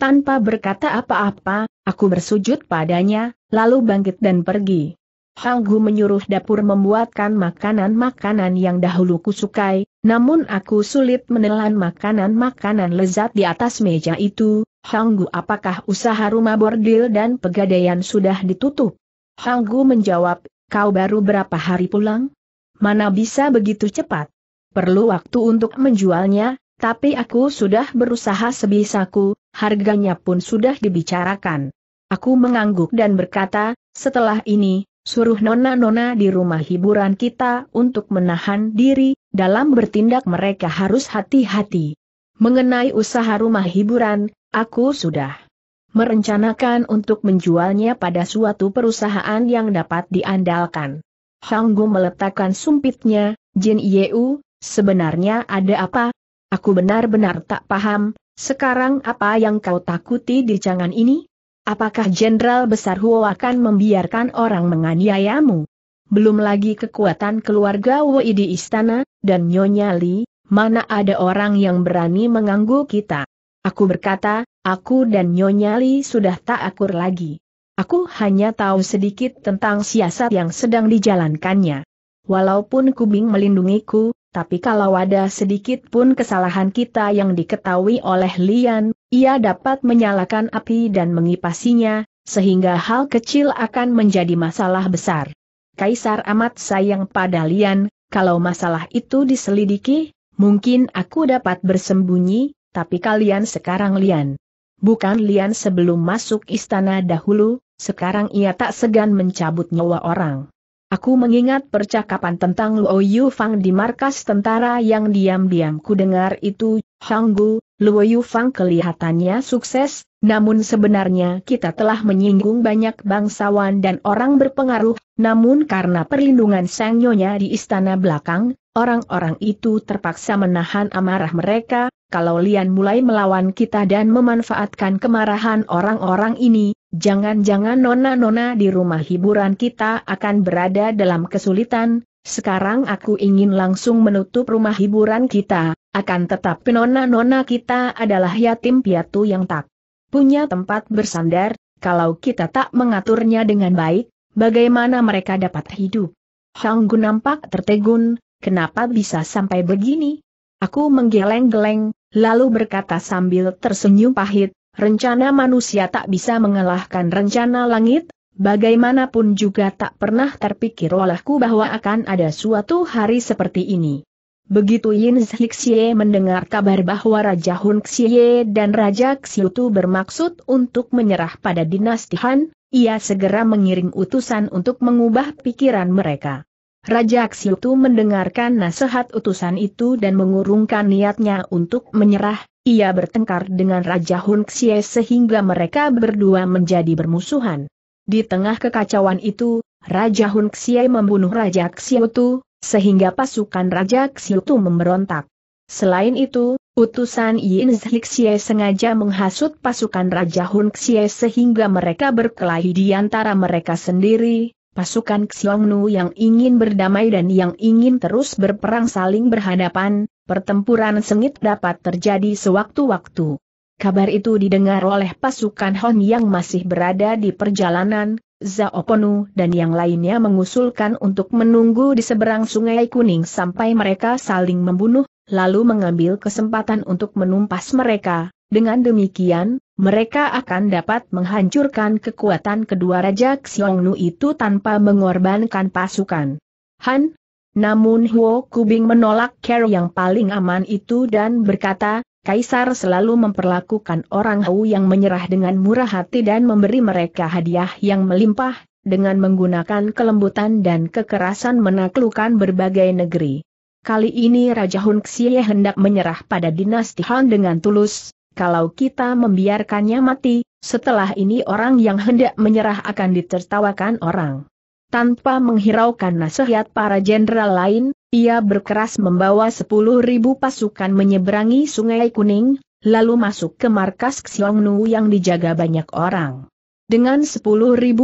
Tanpa berkata apa-apa, aku bersujud padanya, lalu bangkit dan pergi. Hanggu menyuruh dapur membuatkan makanan-makanan yang dahulu kusukai, namun aku sulit menelan makanan-makanan lezat di atas meja itu. Hanggu, apakah usaha rumah bordil dan pegadaian sudah ditutup? Hanggu menjawab, kau baru berapa hari pulang? Mana bisa begitu cepat? Perlu waktu untuk menjualnya, tapi aku sudah berusaha sebisaku, harganya pun sudah dibicarakan. Aku mengangguk dan berkata, setelah ini, suruh nona-nona di rumah hiburan kita untuk menahan diri, dalam bertindak mereka harus hati-hati. Mengenai usaha rumah hiburan, aku sudah merencanakan untuk menjualnya pada suatu perusahaan yang dapat diandalkan. Hanggu meletakkan sumpitnya, Jin Yeu, sebenarnya ada apa, Aku benar-benar tak paham, sekarang apa yang kau takuti di jangan ini? Apakah Jenderal Besar Huo akan membiarkan orang menganiayamu? Belum lagi kekuatan keluarga Wei di istana, dan Nyonya Li, mana ada orang yang berani mengganggu kita? Aku berkata, aku dan Nyonya Li sudah tak akur lagi. Aku hanya tahu sedikit tentang siasat yang sedang dijalankannya. Walaupun Kubing melindungiku, tapi kalau ada sedikit pun kesalahan kita yang diketahui oleh Lian, ia dapat menyalakan api dan mengipasinya, sehingga hal kecil akan menjadi masalah besar. Kaisar amat sayang pada Lian, kalau masalah itu diselidiki, mungkin aku dapat bersembunyi, tapi kalian sekarang Lian. Bukan Lian sebelum masuk istana dahulu, sekarang ia tak segan mencabut nyawa orang. Aku mengingat percakapan tentang Luo Yufang di markas tentara yang diam-diam ku dengar itu, Hanggu, Luo Yufang kelihatannya sukses, namun sebenarnya kita telah menyinggung banyak bangsawan dan orang berpengaruh, namun karena perlindungan Sang Nyonya di istana belakang, orang-orang itu terpaksa menahan amarah mereka, kalau Lian mulai melawan kita dan memanfaatkan kemarahan orang-orang ini, Jangan-jangan nona-nona di rumah hiburan kita akan berada dalam kesulitan, sekarang aku ingin langsung menutup rumah hiburan kita, akan tetapi nona-nona kita adalah yatim piatu yang tak punya tempat bersandar, kalau kita tak mengaturnya dengan baik, bagaimana mereka dapat hidup? Hang Gu nampak tertegun, kenapa bisa sampai begini? Aku menggeleng-geleng, lalu berkata sambil tersenyum pahit, Rencana manusia tak bisa mengalahkan rencana langit, bagaimanapun juga tak pernah terpikir olehku bahwa akan ada suatu hari seperti ini. Begitu Yin Zhixie mendengar kabar bahwa Raja Hun Xie dan Raja Xiutu bermaksud untuk menyerah pada dinasti Han, ia segera mengirim utusan untuk mengubah pikiran mereka. Raja Xiutu mendengarkan nasihat utusan itu dan mengurungkan niatnya untuk menyerah, ia bertengkar dengan Raja Hun Xie sehingga mereka berdua menjadi bermusuhan. Di tengah kekacauan itu, Raja Hun Xie membunuh Raja Xiutu, sehingga pasukan Raja Xiutu memberontak. Selain itu, utusan Yin Zhixie sengaja menghasut pasukan Raja Hun Xie sehingga mereka berkelahi di antara mereka sendiri. Pasukan Xiongnu yang ingin berdamai dan yang ingin terus berperang saling berhadapan, pertempuran sengit dapat terjadi sewaktu-waktu. Kabar itu didengar oleh pasukan Hon yang masih berada di perjalanan, Ponu dan yang lainnya mengusulkan untuk menunggu di seberang sungai kuning sampai mereka saling membunuh, lalu mengambil kesempatan untuk menumpas mereka. Dengan demikian, mereka akan dapat menghancurkan kekuatan kedua Raja Xiongnu itu tanpa mengorbankan pasukan. Han, namun Huo Kubing menolak care yang paling aman itu dan berkata, Kaisar selalu memperlakukan orang Hou yang menyerah dengan murah hati dan memberi mereka hadiah yang melimpah, dengan menggunakan kelembutan dan kekerasan menaklukkan berbagai negeri. Kali ini Raja Hun Xie hendak menyerah pada dinasti Han dengan tulus, kalau kita membiarkannya mati, setelah ini orang yang hendak menyerah akan ditertawakan orang. Tanpa menghiraukan nasihat para jenderal lain, ia berkeras membawa 10.000 pasukan menyeberangi Sungai Kuning, lalu masuk ke markas Xiongnu yang dijaga banyak orang. Dengan 10.000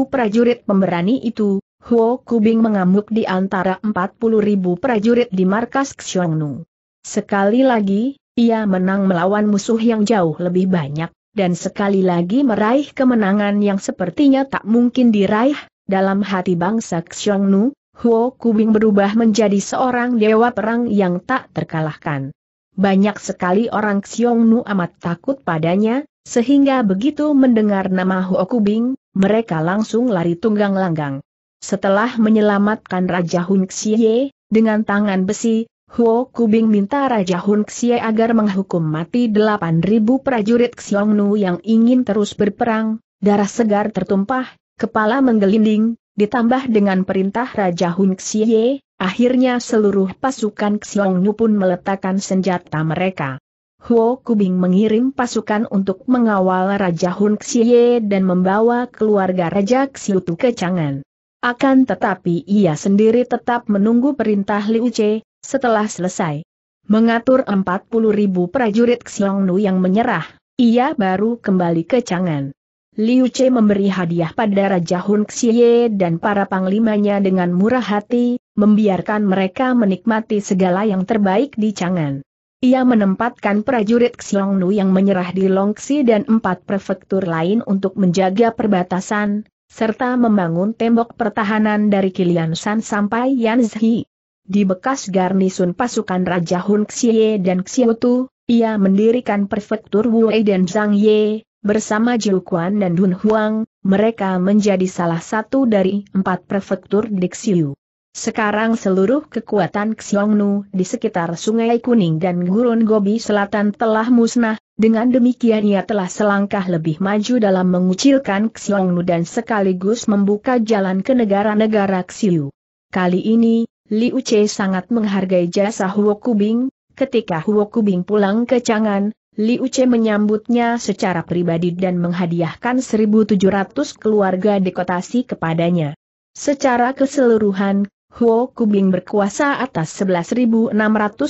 prajurit pemberani itu, Huo Kubing mengamuk di antara 40.000 prajurit di markas Xiongnu. Sekali lagi, ia menang melawan musuh yang jauh lebih banyak, dan sekali lagi meraih kemenangan yang sepertinya tak mungkin diraih, dalam hati bangsa Xiongnu, Huo Kubing berubah menjadi seorang dewa perang yang tak terkalahkan. Banyak sekali orang Xiongnu amat takut padanya, sehingga begitu mendengar nama Huo Kubing, mereka langsung lari tunggang langgang. Setelah menyelamatkan Raja Hun Xie, dengan tangan besi, Huo Kubing minta Raja Hun Xie agar menghukum mati 8.000 prajurit Xiongnu yang ingin terus berperang, darah segar tertumpah, kepala menggelinding, ditambah dengan perintah Raja Hun Xie, akhirnya seluruh pasukan Xiongnu pun meletakkan senjata mereka. Huo Kubing mengirim pasukan untuk mengawal Raja Hun Xie dan membawa keluarga Raja Xiutu ke Changan. Akan tetapi ia sendiri tetap menunggu perintah Liu Che, setelah selesai. Mengatur 40 ribu prajurit Xiongnu yang menyerah, ia baru kembali ke Changan. Liu Che memberi hadiah pada Raja Hun Xie dan para panglimanya dengan murah hati, membiarkan mereka menikmati segala yang terbaik di Changan. Ia menempatkan prajurit Xiongnu yang menyerah di Longxi dan empat prefektur lain untuk menjaga perbatasan, serta membangun tembok pertahanan dari Kilian San sampai Yanzhi. Di bekas garnisun pasukan Raja Hun Xie dan Tu, ia mendirikan prefektur Wuwei dan Zhang Ye, Bersama Jiuquan dan Dun Huang, mereka menjadi salah satu dari empat prefektur Dixiu. Sekarang seluruh kekuatan Xiongnu di sekitar Sungai Kuning dan Gurun Gobi Selatan telah musnah, dengan demikian ia telah selangkah lebih maju dalam mengucilkan Xiongnu dan sekaligus membuka jalan ke negara-negara Xiu. Kali ini, Liu Che sangat menghargai jasa Huo Kubing, ketika Huo Kubing pulang ke Changan, Li Uce menyambutnya secara pribadi dan menghadiahkan 1.700 keluarga dekotasi kepadanya. Secara keseluruhan, Huo Kubing berkuasa atas 11.600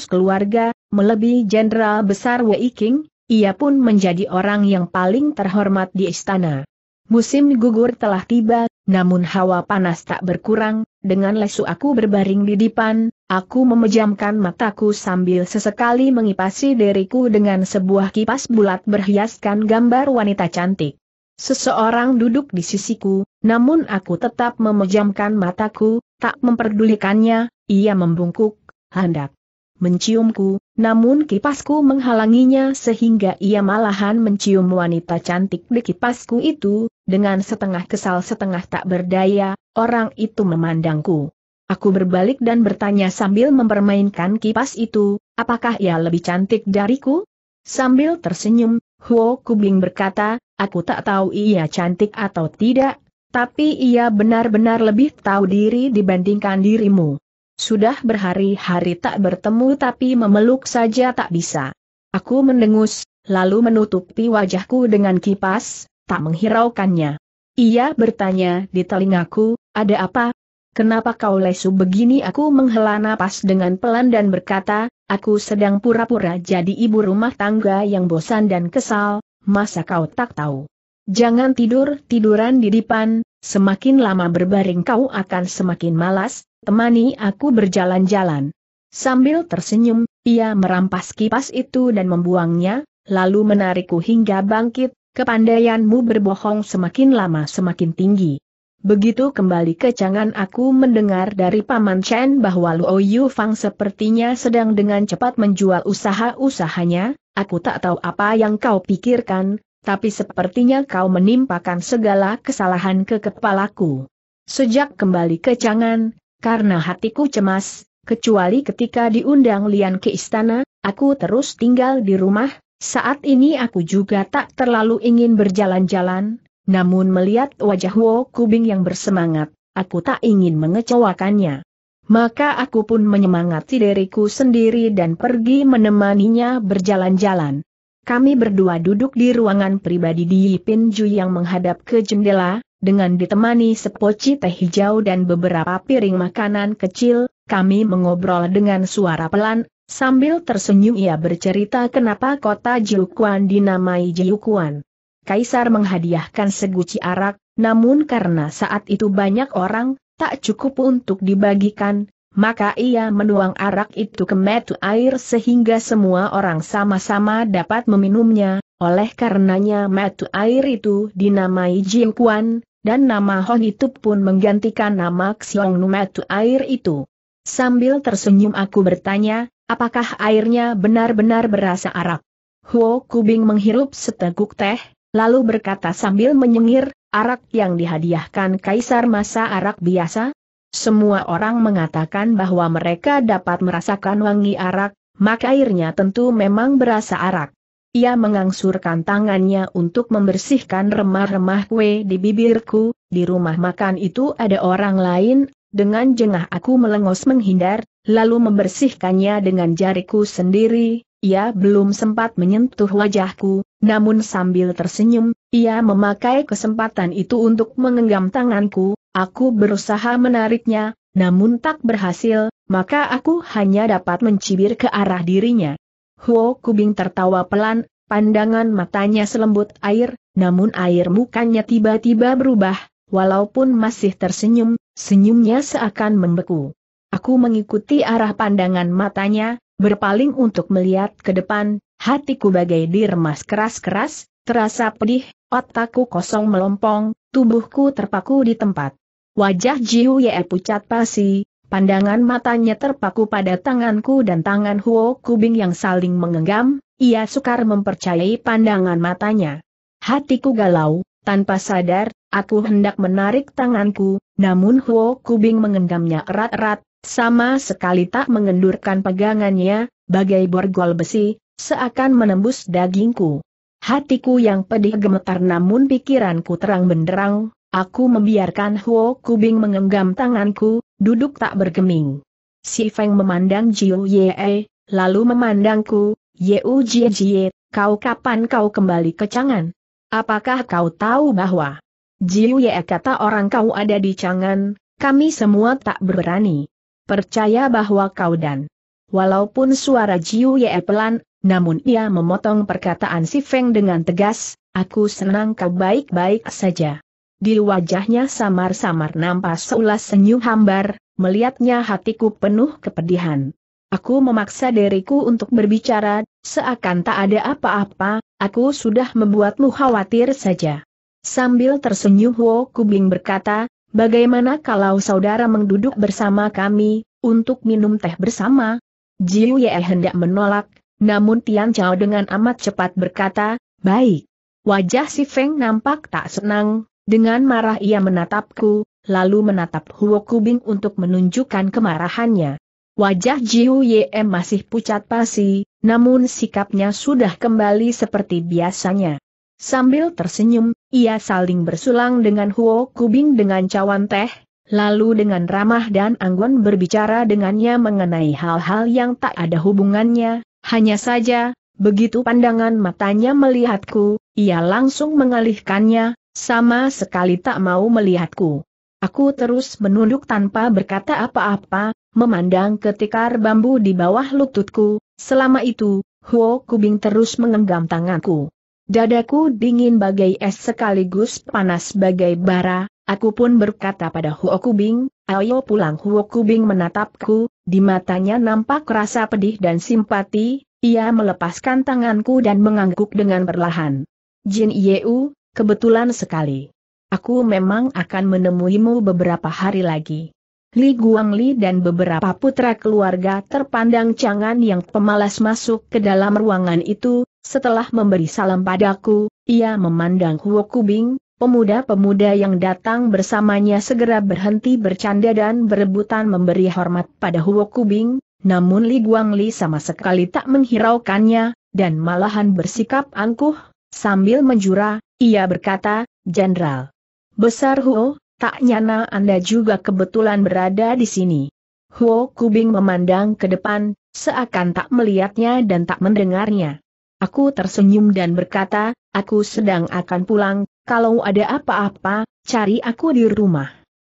keluarga, melebihi Jenderal Besar Wei King, ia pun menjadi orang yang paling terhormat di istana. Musim gugur telah tiba, namun hawa panas tak berkurang, dengan lesu aku berbaring di depan. Aku memejamkan mataku sambil sesekali mengipasi diriku dengan sebuah kipas bulat berhiaskan gambar wanita cantik. Seseorang duduk di sisiku, namun aku tetap memejamkan mataku, tak memperdulikannya, ia membungkuk, hendak menciumku, namun kipasku menghalanginya sehingga ia malahan mencium wanita cantik di kipasku itu, dengan setengah kesal setengah tak berdaya, orang itu memandangku. Aku berbalik dan bertanya sambil mempermainkan kipas itu, apakah ia lebih cantik dariku? Sambil tersenyum, Huo Kubing berkata, aku tak tahu ia cantik atau tidak, tapi ia benar-benar lebih tahu diri dibandingkan dirimu. Sudah berhari-hari tak bertemu tapi memeluk saja tak bisa. Aku mendengus, lalu menutupi wajahku dengan kipas, tak menghiraukannya. Ia bertanya di telingaku, ada apa, Kenapa kau lesu begini aku menghela napas dengan pelan dan berkata, aku sedang pura-pura jadi ibu rumah tangga yang bosan dan kesal, masa kau tak tahu. Jangan tidur-tiduran di depan, semakin lama berbaring kau akan semakin malas, temani aku berjalan-jalan. Sambil tersenyum, ia merampas kipas itu dan membuangnya, lalu menarikku hingga bangkit, kepandaianmu berbohong semakin lama semakin tinggi. Begitu kembali ke Changan aku mendengar dari Paman Chen bahwa Luo Yu Fang sepertinya sedang dengan cepat menjual usaha-usahanya, aku tak tahu apa yang kau pikirkan, tapi sepertinya kau menimpakan segala kesalahan ke kepalaku. Sejak kembali ke Changan, karena hatiku cemas, kecuali ketika diundang Lian ke istana, aku terus tinggal di rumah, saat ini aku juga tak terlalu ingin berjalan-jalan, namun melihat wajah Wo Kubing yang bersemangat, aku tak ingin mengecewakannya. Maka aku pun menyemangati diriku sendiri dan pergi menemaninya berjalan-jalan. Kami berdua duduk di ruangan pribadi di Yipin Ju yang menghadap ke jendela, dengan ditemani sepoci teh hijau dan beberapa piring makanan kecil, kami mengobrol dengan suara pelan, sambil tersenyum ia bercerita kenapa kota Jiuquan dinamai Jiuquan. Kaisar menghadiahkan seguci arak, namun karena saat itu banyak orang, tak cukup untuk dibagikan, maka ia menuang arak itu ke metu air sehingga semua orang sama-sama dapat meminumnya, oleh karenanya metu air itu dinamai Jingkuan, dan nama Hon itu pun menggantikan nama Xiong metu air itu. Sambil tersenyum aku bertanya, apakah airnya benar-benar berasa arak? Huo Kubing menghirup seteguk teh, lalu berkata sambil menyengir, arak yang dihadiahkan kaisar masa arak biasa? Semua orang mengatakan bahwa mereka dapat merasakan wangi arak, maka airnya tentu memang berasa arak. Ia mengangsurkan tangannya untuk membersihkan remah-remah kue di bibirku, di rumah makan itu ada orang lain, dengan jengah aku melengos menghindar, lalu membersihkannya dengan jariku sendiri, ia belum sempat menyentuh wajahku, namun sambil tersenyum, ia memakai kesempatan itu untuk mengenggam tanganku, aku berusaha menariknya, namun tak berhasil, maka aku hanya dapat mencibir ke arah dirinya. Huo Kubing tertawa pelan, pandangan matanya selembut air, namun air mukanya tiba-tiba berubah, walaupun masih tersenyum, senyumnya seakan membeku. Aku mengikuti arah pandangan matanya, Berpaling untuk melihat ke depan, hatiku bagai diremas keras-keras, terasa pedih, otakku kosong melompong, tubuhku terpaku di tempat. Wajah Jiu Ye pucat pasi, pandangan matanya terpaku pada tanganku dan tangan Huo Kubing yang saling mengenggam, ia sukar mempercayai pandangan matanya. Hatiku galau, tanpa sadar, aku hendak menarik tanganku, namun Huo Kubing mengenggamnya erat-erat, sama sekali tak mengendurkan pegangannya, bagai borgol besi, seakan menembus dagingku. Hatiku yang pedih gemetar namun pikiranku terang benderang, aku membiarkan Huo Kubing mengenggam tanganku, duduk tak bergeming. Si Feng memandang Jiu Ye, lalu memandangku, Yeu Jie Jie, kau kapan kau kembali ke Cangan? Apakah kau tahu bahwa Jiu Ye kata orang kau ada di Cangan, kami semua tak berani. Percaya bahwa kau dan Walaupun suara Jiu Ye pelan, namun ia memotong perkataan si Feng dengan tegas, aku senang kau baik-baik saja. Di wajahnya samar-samar nampak seulas senyum hambar, melihatnya hatiku penuh kepedihan. Aku memaksa diriku untuk berbicara, seakan tak ada apa-apa, aku sudah membuatmu khawatir saja. Sambil tersenyum Huo Kubing berkata, Bagaimana kalau saudara menduduk bersama kami, untuk minum teh bersama? Jiu Ye hendak menolak, namun Tian Chao dengan amat cepat berkata, baik. Wajah si Feng nampak tak senang, dengan marah ia menatapku, lalu menatap Huo Kubing untuk menunjukkan kemarahannya. Wajah Jiu Ye masih pucat pasi, namun sikapnya sudah kembali seperti biasanya. Sambil tersenyum, ia saling bersulang dengan Huo Kubing dengan cawan teh, lalu dengan ramah dan anggun berbicara dengannya mengenai hal-hal yang tak ada hubungannya, hanya saja, begitu pandangan matanya melihatku, ia langsung mengalihkannya, sama sekali tak mau melihatku. Aku terus menunduk tanpa berkata apa-apa, memandang ke tikar bambu di bawah lututku, selama itu, Huo Kubing terus mengenggam tanganku. Dadaku dingin bagai es sekaligus panas bagai bara, aku pun berkata pada Huo Kubing, ayo pulang Huo Kubing menatapku, di matanya nampak rasa pedih dan simpati, ia melepaskan tanganku dan mengangguk dengan perlahan. Jin Yeu, kebetulan sekali. Aku memang akan menemuimu beberapa hari lagi. Li Guangli dan beberapa putra keluarga terpandang cangan yang pemalas masuk ke dalam ruangan itu, setelah memberi salam padaku, ia memandang Huo Kubing, pemuda-pemuda yang datang bersamanya segera berhenti bercanda dan berebutan memberi hormat pada Huo Kubing, namun Li Guangli sama sekali tak menghiraukannya, dan malahan bersikap angkuh, sambil menjura, ia berkata, Jenderal. Besar Huo, tak nyana Anda juga kebetulan berada di sini. Huo Kubing memandang ke depan, seakan tak melihatnya dan tak mendengarnya. Aku tersenyum dan berkata, aku sedang akan pulang, kalau ada apa-apa, cari aku di rumah.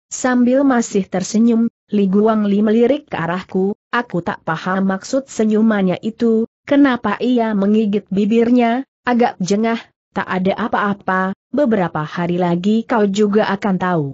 Sambil masih tersenyum, Li Guangli melirik ke arahku, aku tak paham maksud senyumannya itu, kenapa ia menggigit bibirnya, agak jengah, tak ada apa-apa, beberapa hari lagi kau juga akan tahu.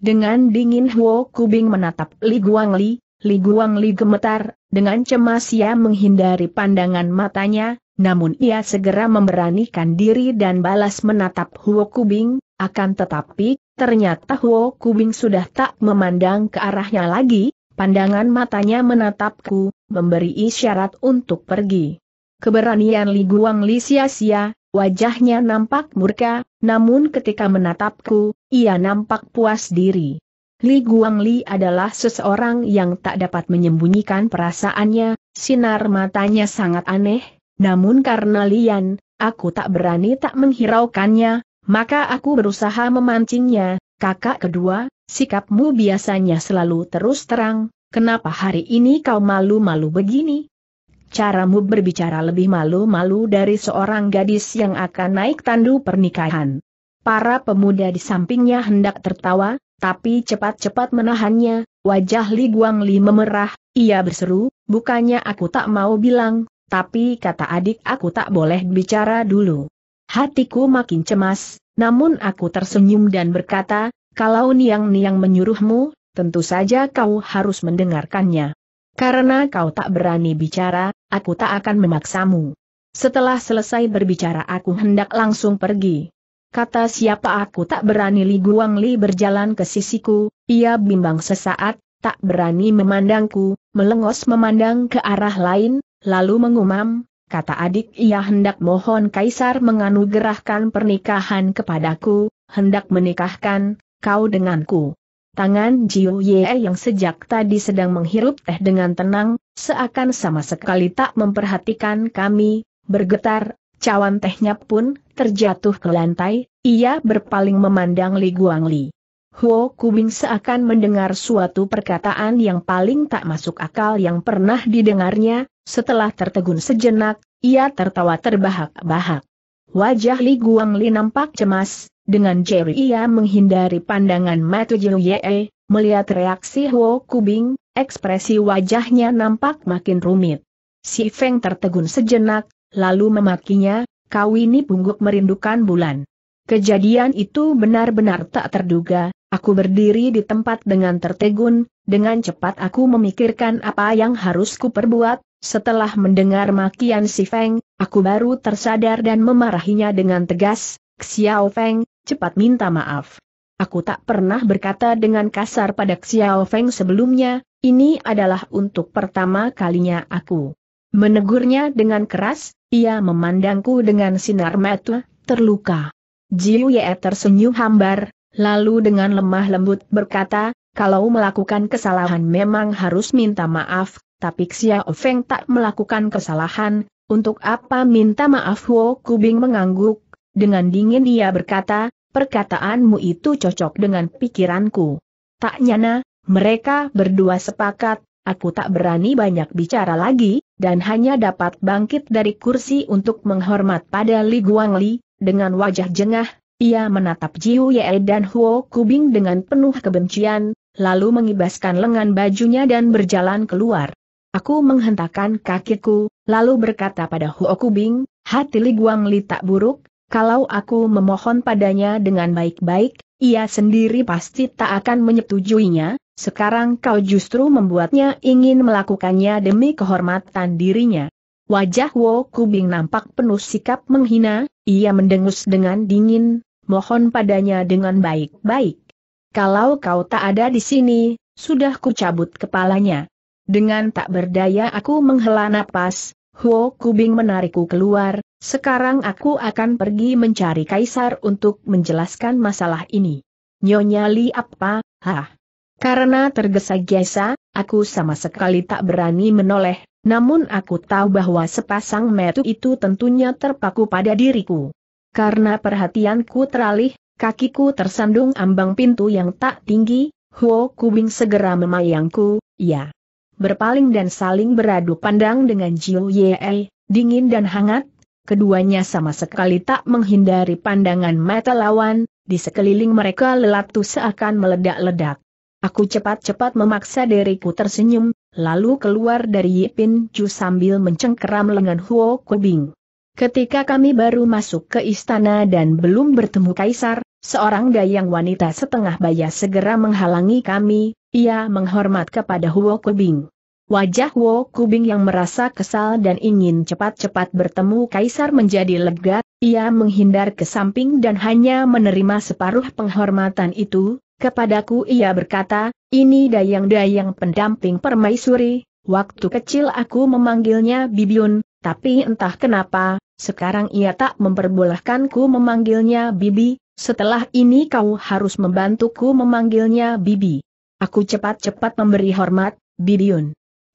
Dengan dingin Huo Kubing menatap Li Guangli, Li Guangli gemetar, dengan cemas ia menghindari pandangan matanya, namun ia segera memberanikan diri dan balas menatap Huo Kubing, akan tetapi, ternyata Huo Kubing sudah tak memandang ke arahnya lagi, pandangan matanya menatapku, memberi isyarat untuk pergi. Keberanian Li Guang Li sia-sia, wajahnya nampak murka, namun ketika menatapku, ia nampak puas diri. Li Guang Li adalah seseorang yang tak dapat menyembunyikan perasaannya, sinar matanya sangat aneh, namun karena Lian, aku tak berani tak menghiraukannya, maka aku berusaha memancingnya, kakak kedua, sikapmu biasanya selalu terus terang, kenapa hari ini kau malu-malu begini? Caramu berbicara lebih malu-malu dari seorang gadis yang akan naik tandu pernikahan. Para pemuda di sampingnya hendak tertawa, tapi cepat-cepat menahannya, wajah Li Guangli memerah, ia berseru, bukannya aku tak mau bilang, tapi kata adik aku tak boleh bicara dulu. Hatiku makin cemas, namun aku tersenyum dan berkata, kalau niang-niang menyuruhmu, tentu saja kau harus mendengarkannya. Karena kau tak berani bicara, aku tak akan memaksamu. Setelah selesai berbicara aku hendak langsung pergi. Kata siapa aku tak berani Li Guang Li berjalan ke sisiku, ia bimbang sesaat, tak berani memandangku, melengos memandang ke arah lain, Lalu mengumam, kata adik ia hendak mohon kaisar menganugerahkan pernikahan kepadaku, hendak menikahkan, kau denganku. Tangan Jiu Ye yang sejak tadi sedang menghirup teh dengan tenang, seakan sama sekali tak memperhatikan kami, bergetar, cawan tehnya pun terjatuh ke lantai, ia berpaling memandang Li Guangli. Huo Kubing seakan mendengar suatu perkataan yang paling tak masuk akal yang pernah didengarnya, setelah tertegun sejenak, ia tertawa terbahak-bahak. Wajah Li Guangli nampak cemas, dengan Jerry ia menghindari pandangan Matu Jiu Ye, melihat reaksi Huo Kubing, ekspresi wajahnya nampak makin rumit. Si Feng tertegun sejenak, lalu memakinya, kau ini pungguk merindukan bulan. Kejadian itu benar-benar tak terduga, aku berdiri di tempat dengan tertegun, dengan cepat aku memikirkan apa yang harus kuperbuat, setelah mendengar makian si Feng, aku baru tersadar dan memarahinya dengan tegas, Xiao Feng, cepat minta maaf. Aku tak pernah berkata dengan kasar pada Xiao Feng sebelumnya, ini adalah untuk pertama kalinya aku. Menegurnya dengan keras, ia memandangku dengan sinar mata, terluka. Jiu Ye tersenyum hambar, lalu dengan lemah lembut berkata, kalau melakukan kesalahan memang harus minta maaf, tapi Xiao Feng tak melakukan kesalahan, untuk apa minta maaf Huo Kubing mengangguk, dengan dingin dia berkata, perkataanmu itu cocok dengan pikiranku. Tak nyana, mereka berdua sepakat, aku tak berani banyak bicara lagi, dan hanya dapat bangkit dari kursi untuk menghormat pada Li Guangli, dengan wajah jengah, ia menatap Jiu Ye dan Huo Kubing dengan penuh kebencian, lalu mengibaskan lengan bajunya dan berjalan keluar. Aku menghentakkan kakiku, lalu berkata pada Huo Kubing, hati Li Guangli tak buruk, kalau aku memohon padanya dengan baik-baik, ia sendiri pasti tak akan menyetujuinya, sekarang kau justru membuatnya ingin melakukannya demi kehormatan dirinya. Wajah Wo Kubing nampak penuh sikap menghina, ia mendengus dengan dingin, mohon padanya dengan baik-baik. Kalau kau tak ada di sini, sudah kucabut kepalanya. Dengan tak berdaya aku menghela napas, Huo Kubing menarikku keluar, sekarang aku akan pergi mencari kaisar untuk menjelaskan masalah ini. Nyonya Li apa, hah? Karena tergesa-gesa, aku sama sekali tak berani menoleh, namun aku tahu bahwa sepasang metu itu tentunya terpaku pada diriku. Karena perhatianku teralih, kakiku tersandung ambang pintu yang tak tinggi, Huo Kubing segera memayangku, ya berpaling dan saling beradu pandang dengan Jiu Ye, dingin dan hangat, keduanya sama sekali tak menghindari pandangan mata lawan, di sekeliling mereka lelatu seakan meledak-ledak. Aku cepat-cepat memaksa diriku tersenyum, lalu keluar dari Yipin Ju sambil mencengkeram lengan Huo Kubing. Ketika kami baru masuk ke istana dan belum bertemu kaisar, seorang dayang wanita setengah baya segera menghalangi kami, ia menghormat kepada Huo Kubing. Wajah Huo Kubing yang merasa kesal dan ingin cepat-cepat bertemu Kaisar menjadi lega, ia menghindar ke samping dan hanya menerima separuh penghormatan itu, kepadaku ia berkata, ini dayang-dayang pendamping permaisuri, waktu kecil aku memanggilnya Bibiun, tapi entah kenapa, sekarang ia tak memperbolehkanku memanggilnya Bibi, setelah ini kau harus membantuku memanggilnya Bibi. Aku cepat-cepat memberi hormat, Bibi Yun.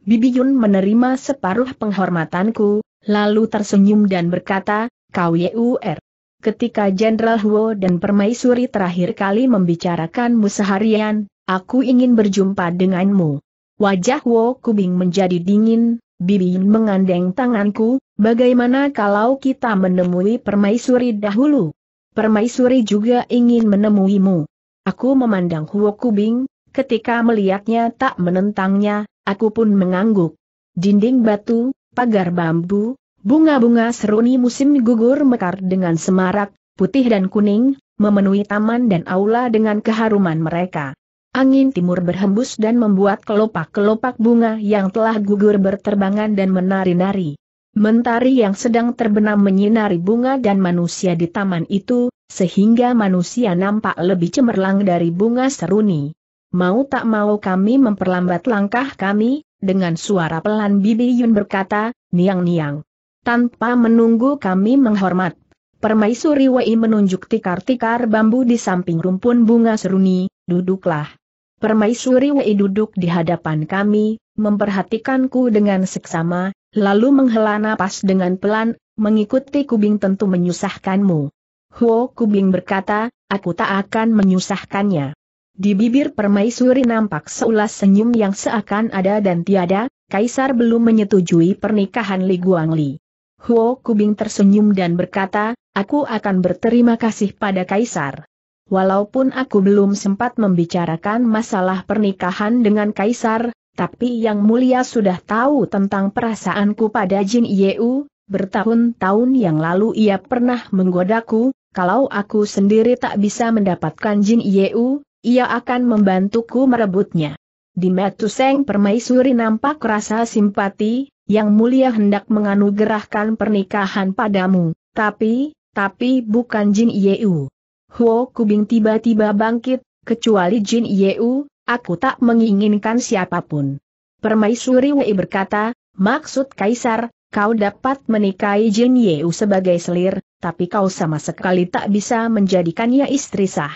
Bibi Yun menerima separuh penghormatanku, lalu tersenyum dan berkata, KWUR. Er. Ketika Jenderal Huo dan Permaisuri terakhir kali membicarakanmu seharian, aku ingin berjumpa denganmu. Wajah Huo Kubing menjadi dingin, Bibi Yun mengandeng tanganku, bagaimana kalau kita menemui Permaisuri dahulu? Permaisuri juga ingin menemuimu. Aku memandang Huo Kubing, Ketika melihatnya tak menentangnya, aku pun mengangguk. Dinding batu, pagar bambu, bunga-bunga seruni musim gugur mekar dengan semarak, putih dan kuning, memenuhi taman dan aula dengan keharuman mereka. Angin timur berhembus dan membuat kelopak-kelopak bunga yang telah gugur berterbangan dan menari-nari. Mentari yang sedang terbenam menyinari bunga dan manusia di taman itu, sehingga manusia nampak lebih cemerlang dari bunga seruni. Mau tak mau kami memperlambat langkah kami, dengan suara pelan Bibi Yun berkata, niang-niang. Tanpa menunggu kami menghormat. Permaisuri Wei menunjuk tikar-tikar bambu di samping rumpun bunga seruni, duduklah. Permaisuri Wei duduk di hadapan kami, memperhatikanku dengan seksama, lalu menghela napas dengan pelan, mengikuti kubing tentu menyusahkanmu. Huo Kubing berkata, aku tak akan menyusahkannya. Di bibir permaisuri nampak seulas senyum yang seakan ada dan tiada, Kaisar belum menyetujui pernikahan Li Guangli. Huo Kubing tersenyum dan berkata, aku akan berterima kasih pada Kaisar. Walaupun aku belum sempat membicarakan masalah pernikahan dengan Kaisar, tapi Yang Mulia sudah tahu tentang perasaanku pada Jin Yeu, bertahun-tahun yang lalu ia pernah menggodaku, kalau aku sendiri tak bisa mendapatkan Jin Yeu, ia akan membantuku merebutnya. Di Metuseng Permaisuri nampak rasa simpati, yang mulia hendak menganugerahkan pernikahan padamu, tapi, tapi bukan Jin Yeu. Huo Kubing tiba-tiba bangkit, kecuali Jin Yeu, aku tak menginginkan siapapun. Permaisuri Wei berkata, maksud Kaisar, kau dapat menikahi Jin Yeu sebagai selir, tapi kau sama sekali tak bisa menjadikannya istri sah.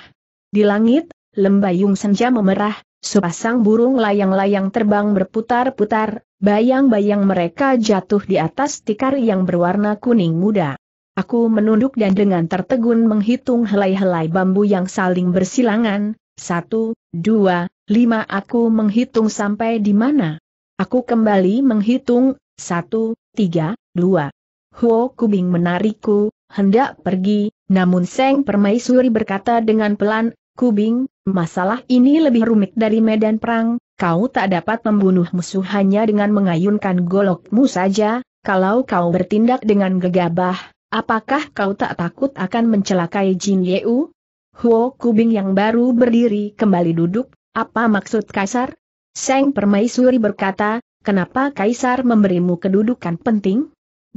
Di langit, lembayung senja memerah, sepasang burung layang-layang terbang berputar-putar, bayang-bayang mereka jatuh di atas tikar yang berwarna kuning muda. Aku menunduk dan dengan tertegun menghitung helai-helai bambu yang saling bersilangan, satu, dua, lima aku menghitung sampai di mana. Aku kembali menghitung, satu, tiga, dua. Huo Kubing menarikku, hendak pergi, namun Seng Permaisuri berkata dengan pelan, Kubing, Masalah ini lebih rumit dari medan perang, kau tak dapat membunuh musuh hanya dengan mengayunkan golokmu saja, kalau kau bertindak dengan gegabah, apakah kau tak takut akan mencelakai Jin Yeu? Huo Kubing yang baru berdiri kembali duduk, apa maksud Kaisar? Seng Permaisuri berkata, kenapa Kaisar memberimu kedudukan penting?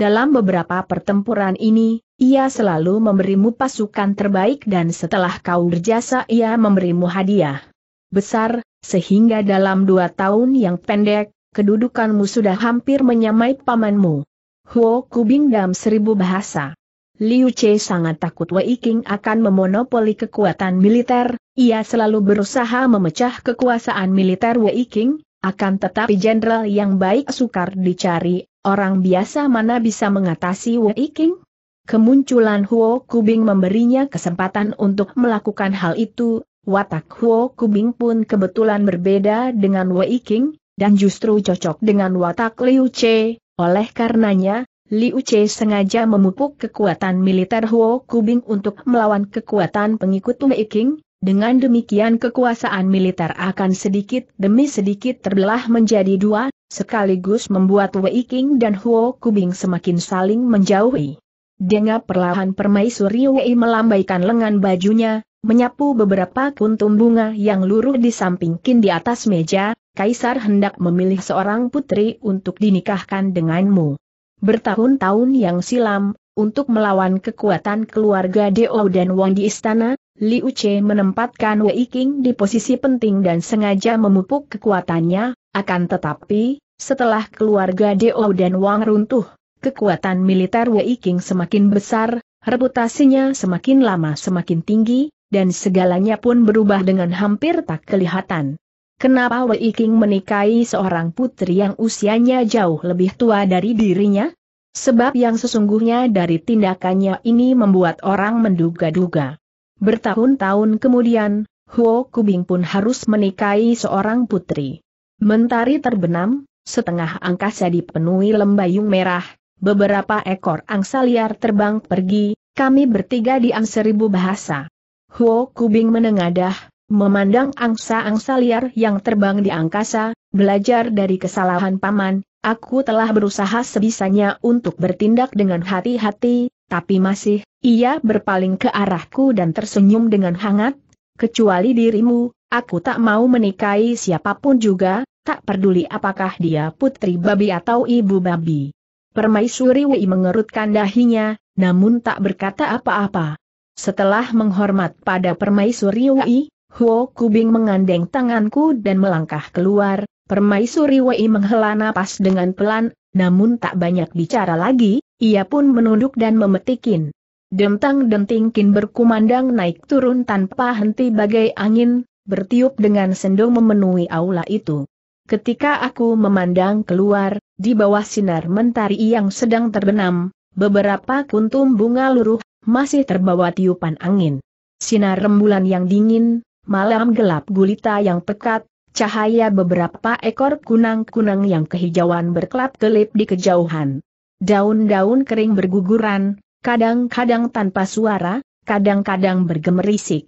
Dalam beberapa pertempuran ini, ia selalu memberimu pasukan terbaik dan setelah kau berjasa ia memberimu hadiah besar, sehingga dalam dua tahun yang pendek, kedudukanmu sudah hampir menyamai pamanmu. Huo Kubing dalam seribu bahasa. Liu Che sangat takut Wei King akan memonopoli kekuatan militer, ia selalu berusaha memecah kekuasaan militer Wei King, akan tetapi jenderal yang baik sukar dicari, Orang biasa mana bisa mengatasi Wei King? Kemunculan Huo Kubing memberinya kesempatan untuk melakukan hal itu, watak Huo Kubing pun kebetulan berbeda dengan Wei King, dan justru cocok dengan watak Liu Che, oleh karenanya, Liu Che sengaja memupuk kekuatan militer Huo Kubing untuk melawan kekuatan pengikut Wei King, dengan demikian kekuasaan militer akan sedikit demi sedikit terbelah menjadi dua, sekaligus membuat Wei Qing dan Huo Kubing semakin saling menjauhi. Dengan perlahan permaisuri Wei melambaikan lengan bajunya, menyapu beberapa kuntum bunga yang luruh di samping Kin di atas meja, Kaisar hendak memilih seorang putri untuk dinikahkan denganmu. Bertahun-tahun yang silam, untuk melawan kekuatan keluarga Deo dan Wang di istana, Liu Che menempatkan Wei Qing di posisi penting dan sengaja memupuk kekuatannya akan tetapi, setelah keluarga Deo dan Wang runtuh, kekuatan militer Wei King semakin besar, reputasinya semakin lama semakin tinggi, dan segalanya pun berubah dengan hampir tak kelihatan. Kenapa Wei King menikahi seorang putri yang usianya jauh lebih tua dari dirinya? Sebab yang sesungguhnya dari tindakannya ini membuat orang menduga-duga. Bertahun-tahun kemudian, Huo Kubing pun harus menikahi seorang putri. Mentari terbenam, setengah angkasa dipenuhi lembayung merah, beberapa ekor angsa liar terbang pergi, kami bertiga diam seribu bahasa. Huo Kubing menengadah, memandang angsa-angsa liar yang terbang di angkasa, belajar dari kesalahan paman, aku telah berusaha sebisanya untuk bertindak dengan hati-hati, tapi masih, ia berpaling ke arahku dan tersenyum dengan hangat, kecuali dirimu, aku tak mau menikahi siapapun juga, tak peduli apakah dia putri babi atau ibu babi. Permaisuri Wei mengerutkan dahinya, namun tak berkata apa-apa. Setelah menghormat pada Permaisuri Wei, Huo Kubing mengandeng tanganku dan melangkah keluar, Permaisuri Wei menghela napas dengan pelan, namun tak banyak bicara lagi, ia pun menunduk dan memetikin. Dentang-denting kin berkumandang naik turun tanpa henti bagai angin, bertiup dengan sendo memenuhi aula itu. Ketika aku memandang keluar, di bawah sinar mentari yang sedang terbenam, beberapa kuntum bunga luruh, masih terbawa tiupan angin. Sinar rembulan yang dingin, malam gelap gulita yang pekat, cahaya beberapa ekor kunang-kunang yang kehijauan berkelap-kelip di kejauhan. Daun-daun kering berguguran, kadang-kadang tanpa suara, kadang-kadang bergemerisik.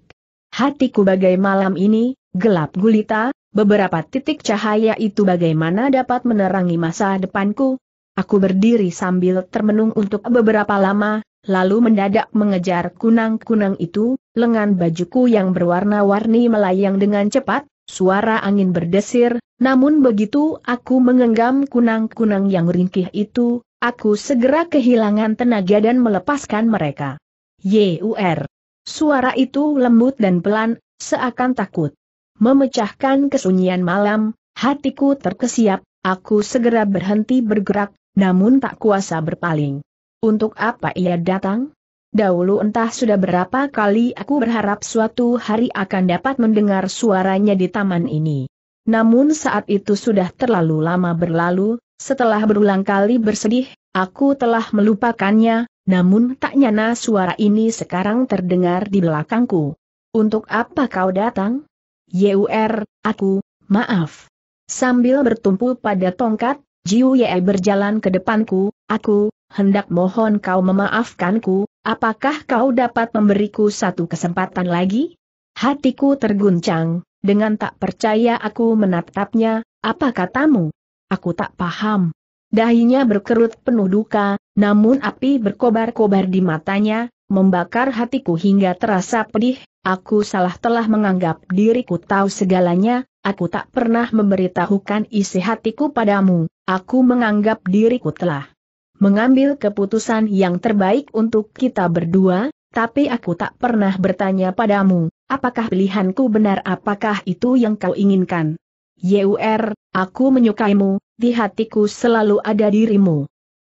Hatiku bagai malam ini, gelap gulita, beberapa titik cahaya itu bagaimana dapat menerangi masa depanku? Aku berdiri sambil termenung untuk beberapa lama, lalu mendadak mengejar kunang-kunang itu, lengan bajuku yang berwarna-warni melayang dengan cepat, suara angin berdesir, namun begitu aku mengenggam kunang-kunang yang ringkih itu, aku segera kehilangan tenaga dan melepaskan mereka. YUR. Suara itu lembut dan pelan, seakan takut memecahkan kesunyian malam, hatiku terkesiap, aku segera berhenti bergerak, namun tak kuasa berpaling. Untuk apa ia datang? Dahulu entah sudah berapa kali aku berharap suatu hari akan dapat mendengar suaranya di taman ini. Namun saat itu sudah terlalu lama berlalu, setelah berulang kali bersedih, aku telah melupakannya, namun tak nyana suara ini sekarang terdengar di belakangku. Untuk apa kau datang? Yur, aku, maaf. Sambil bertumpu pada tongkat, Jiu Ye berjalan ke depanku, aku, hendak mohon kau memaafkanku, apakah kau dapat memberiku satu kesempatan lagi? Hatiku terguncang, dengan tak percaya aku menatapnya, apa katamu? Aku tak paham. Dahinya berkerut penuh duka, namun api berkobar-kobar di matanya, membakar hatiku hingga terasa pedih, aku salah telah menganggap diriku tahu segalanya, aku tak pernah memberitahukan isi hatiku padamu, aku menganggap diriku telah mengambil keputusan yang terbaik untuk kita berdua, tapi aku tak pernah bertanya padamu, apakah pilihanku benar apakah itu yang kau inginkan. Yur, aku menyukaimu, di hatiku selalu ada dirimu.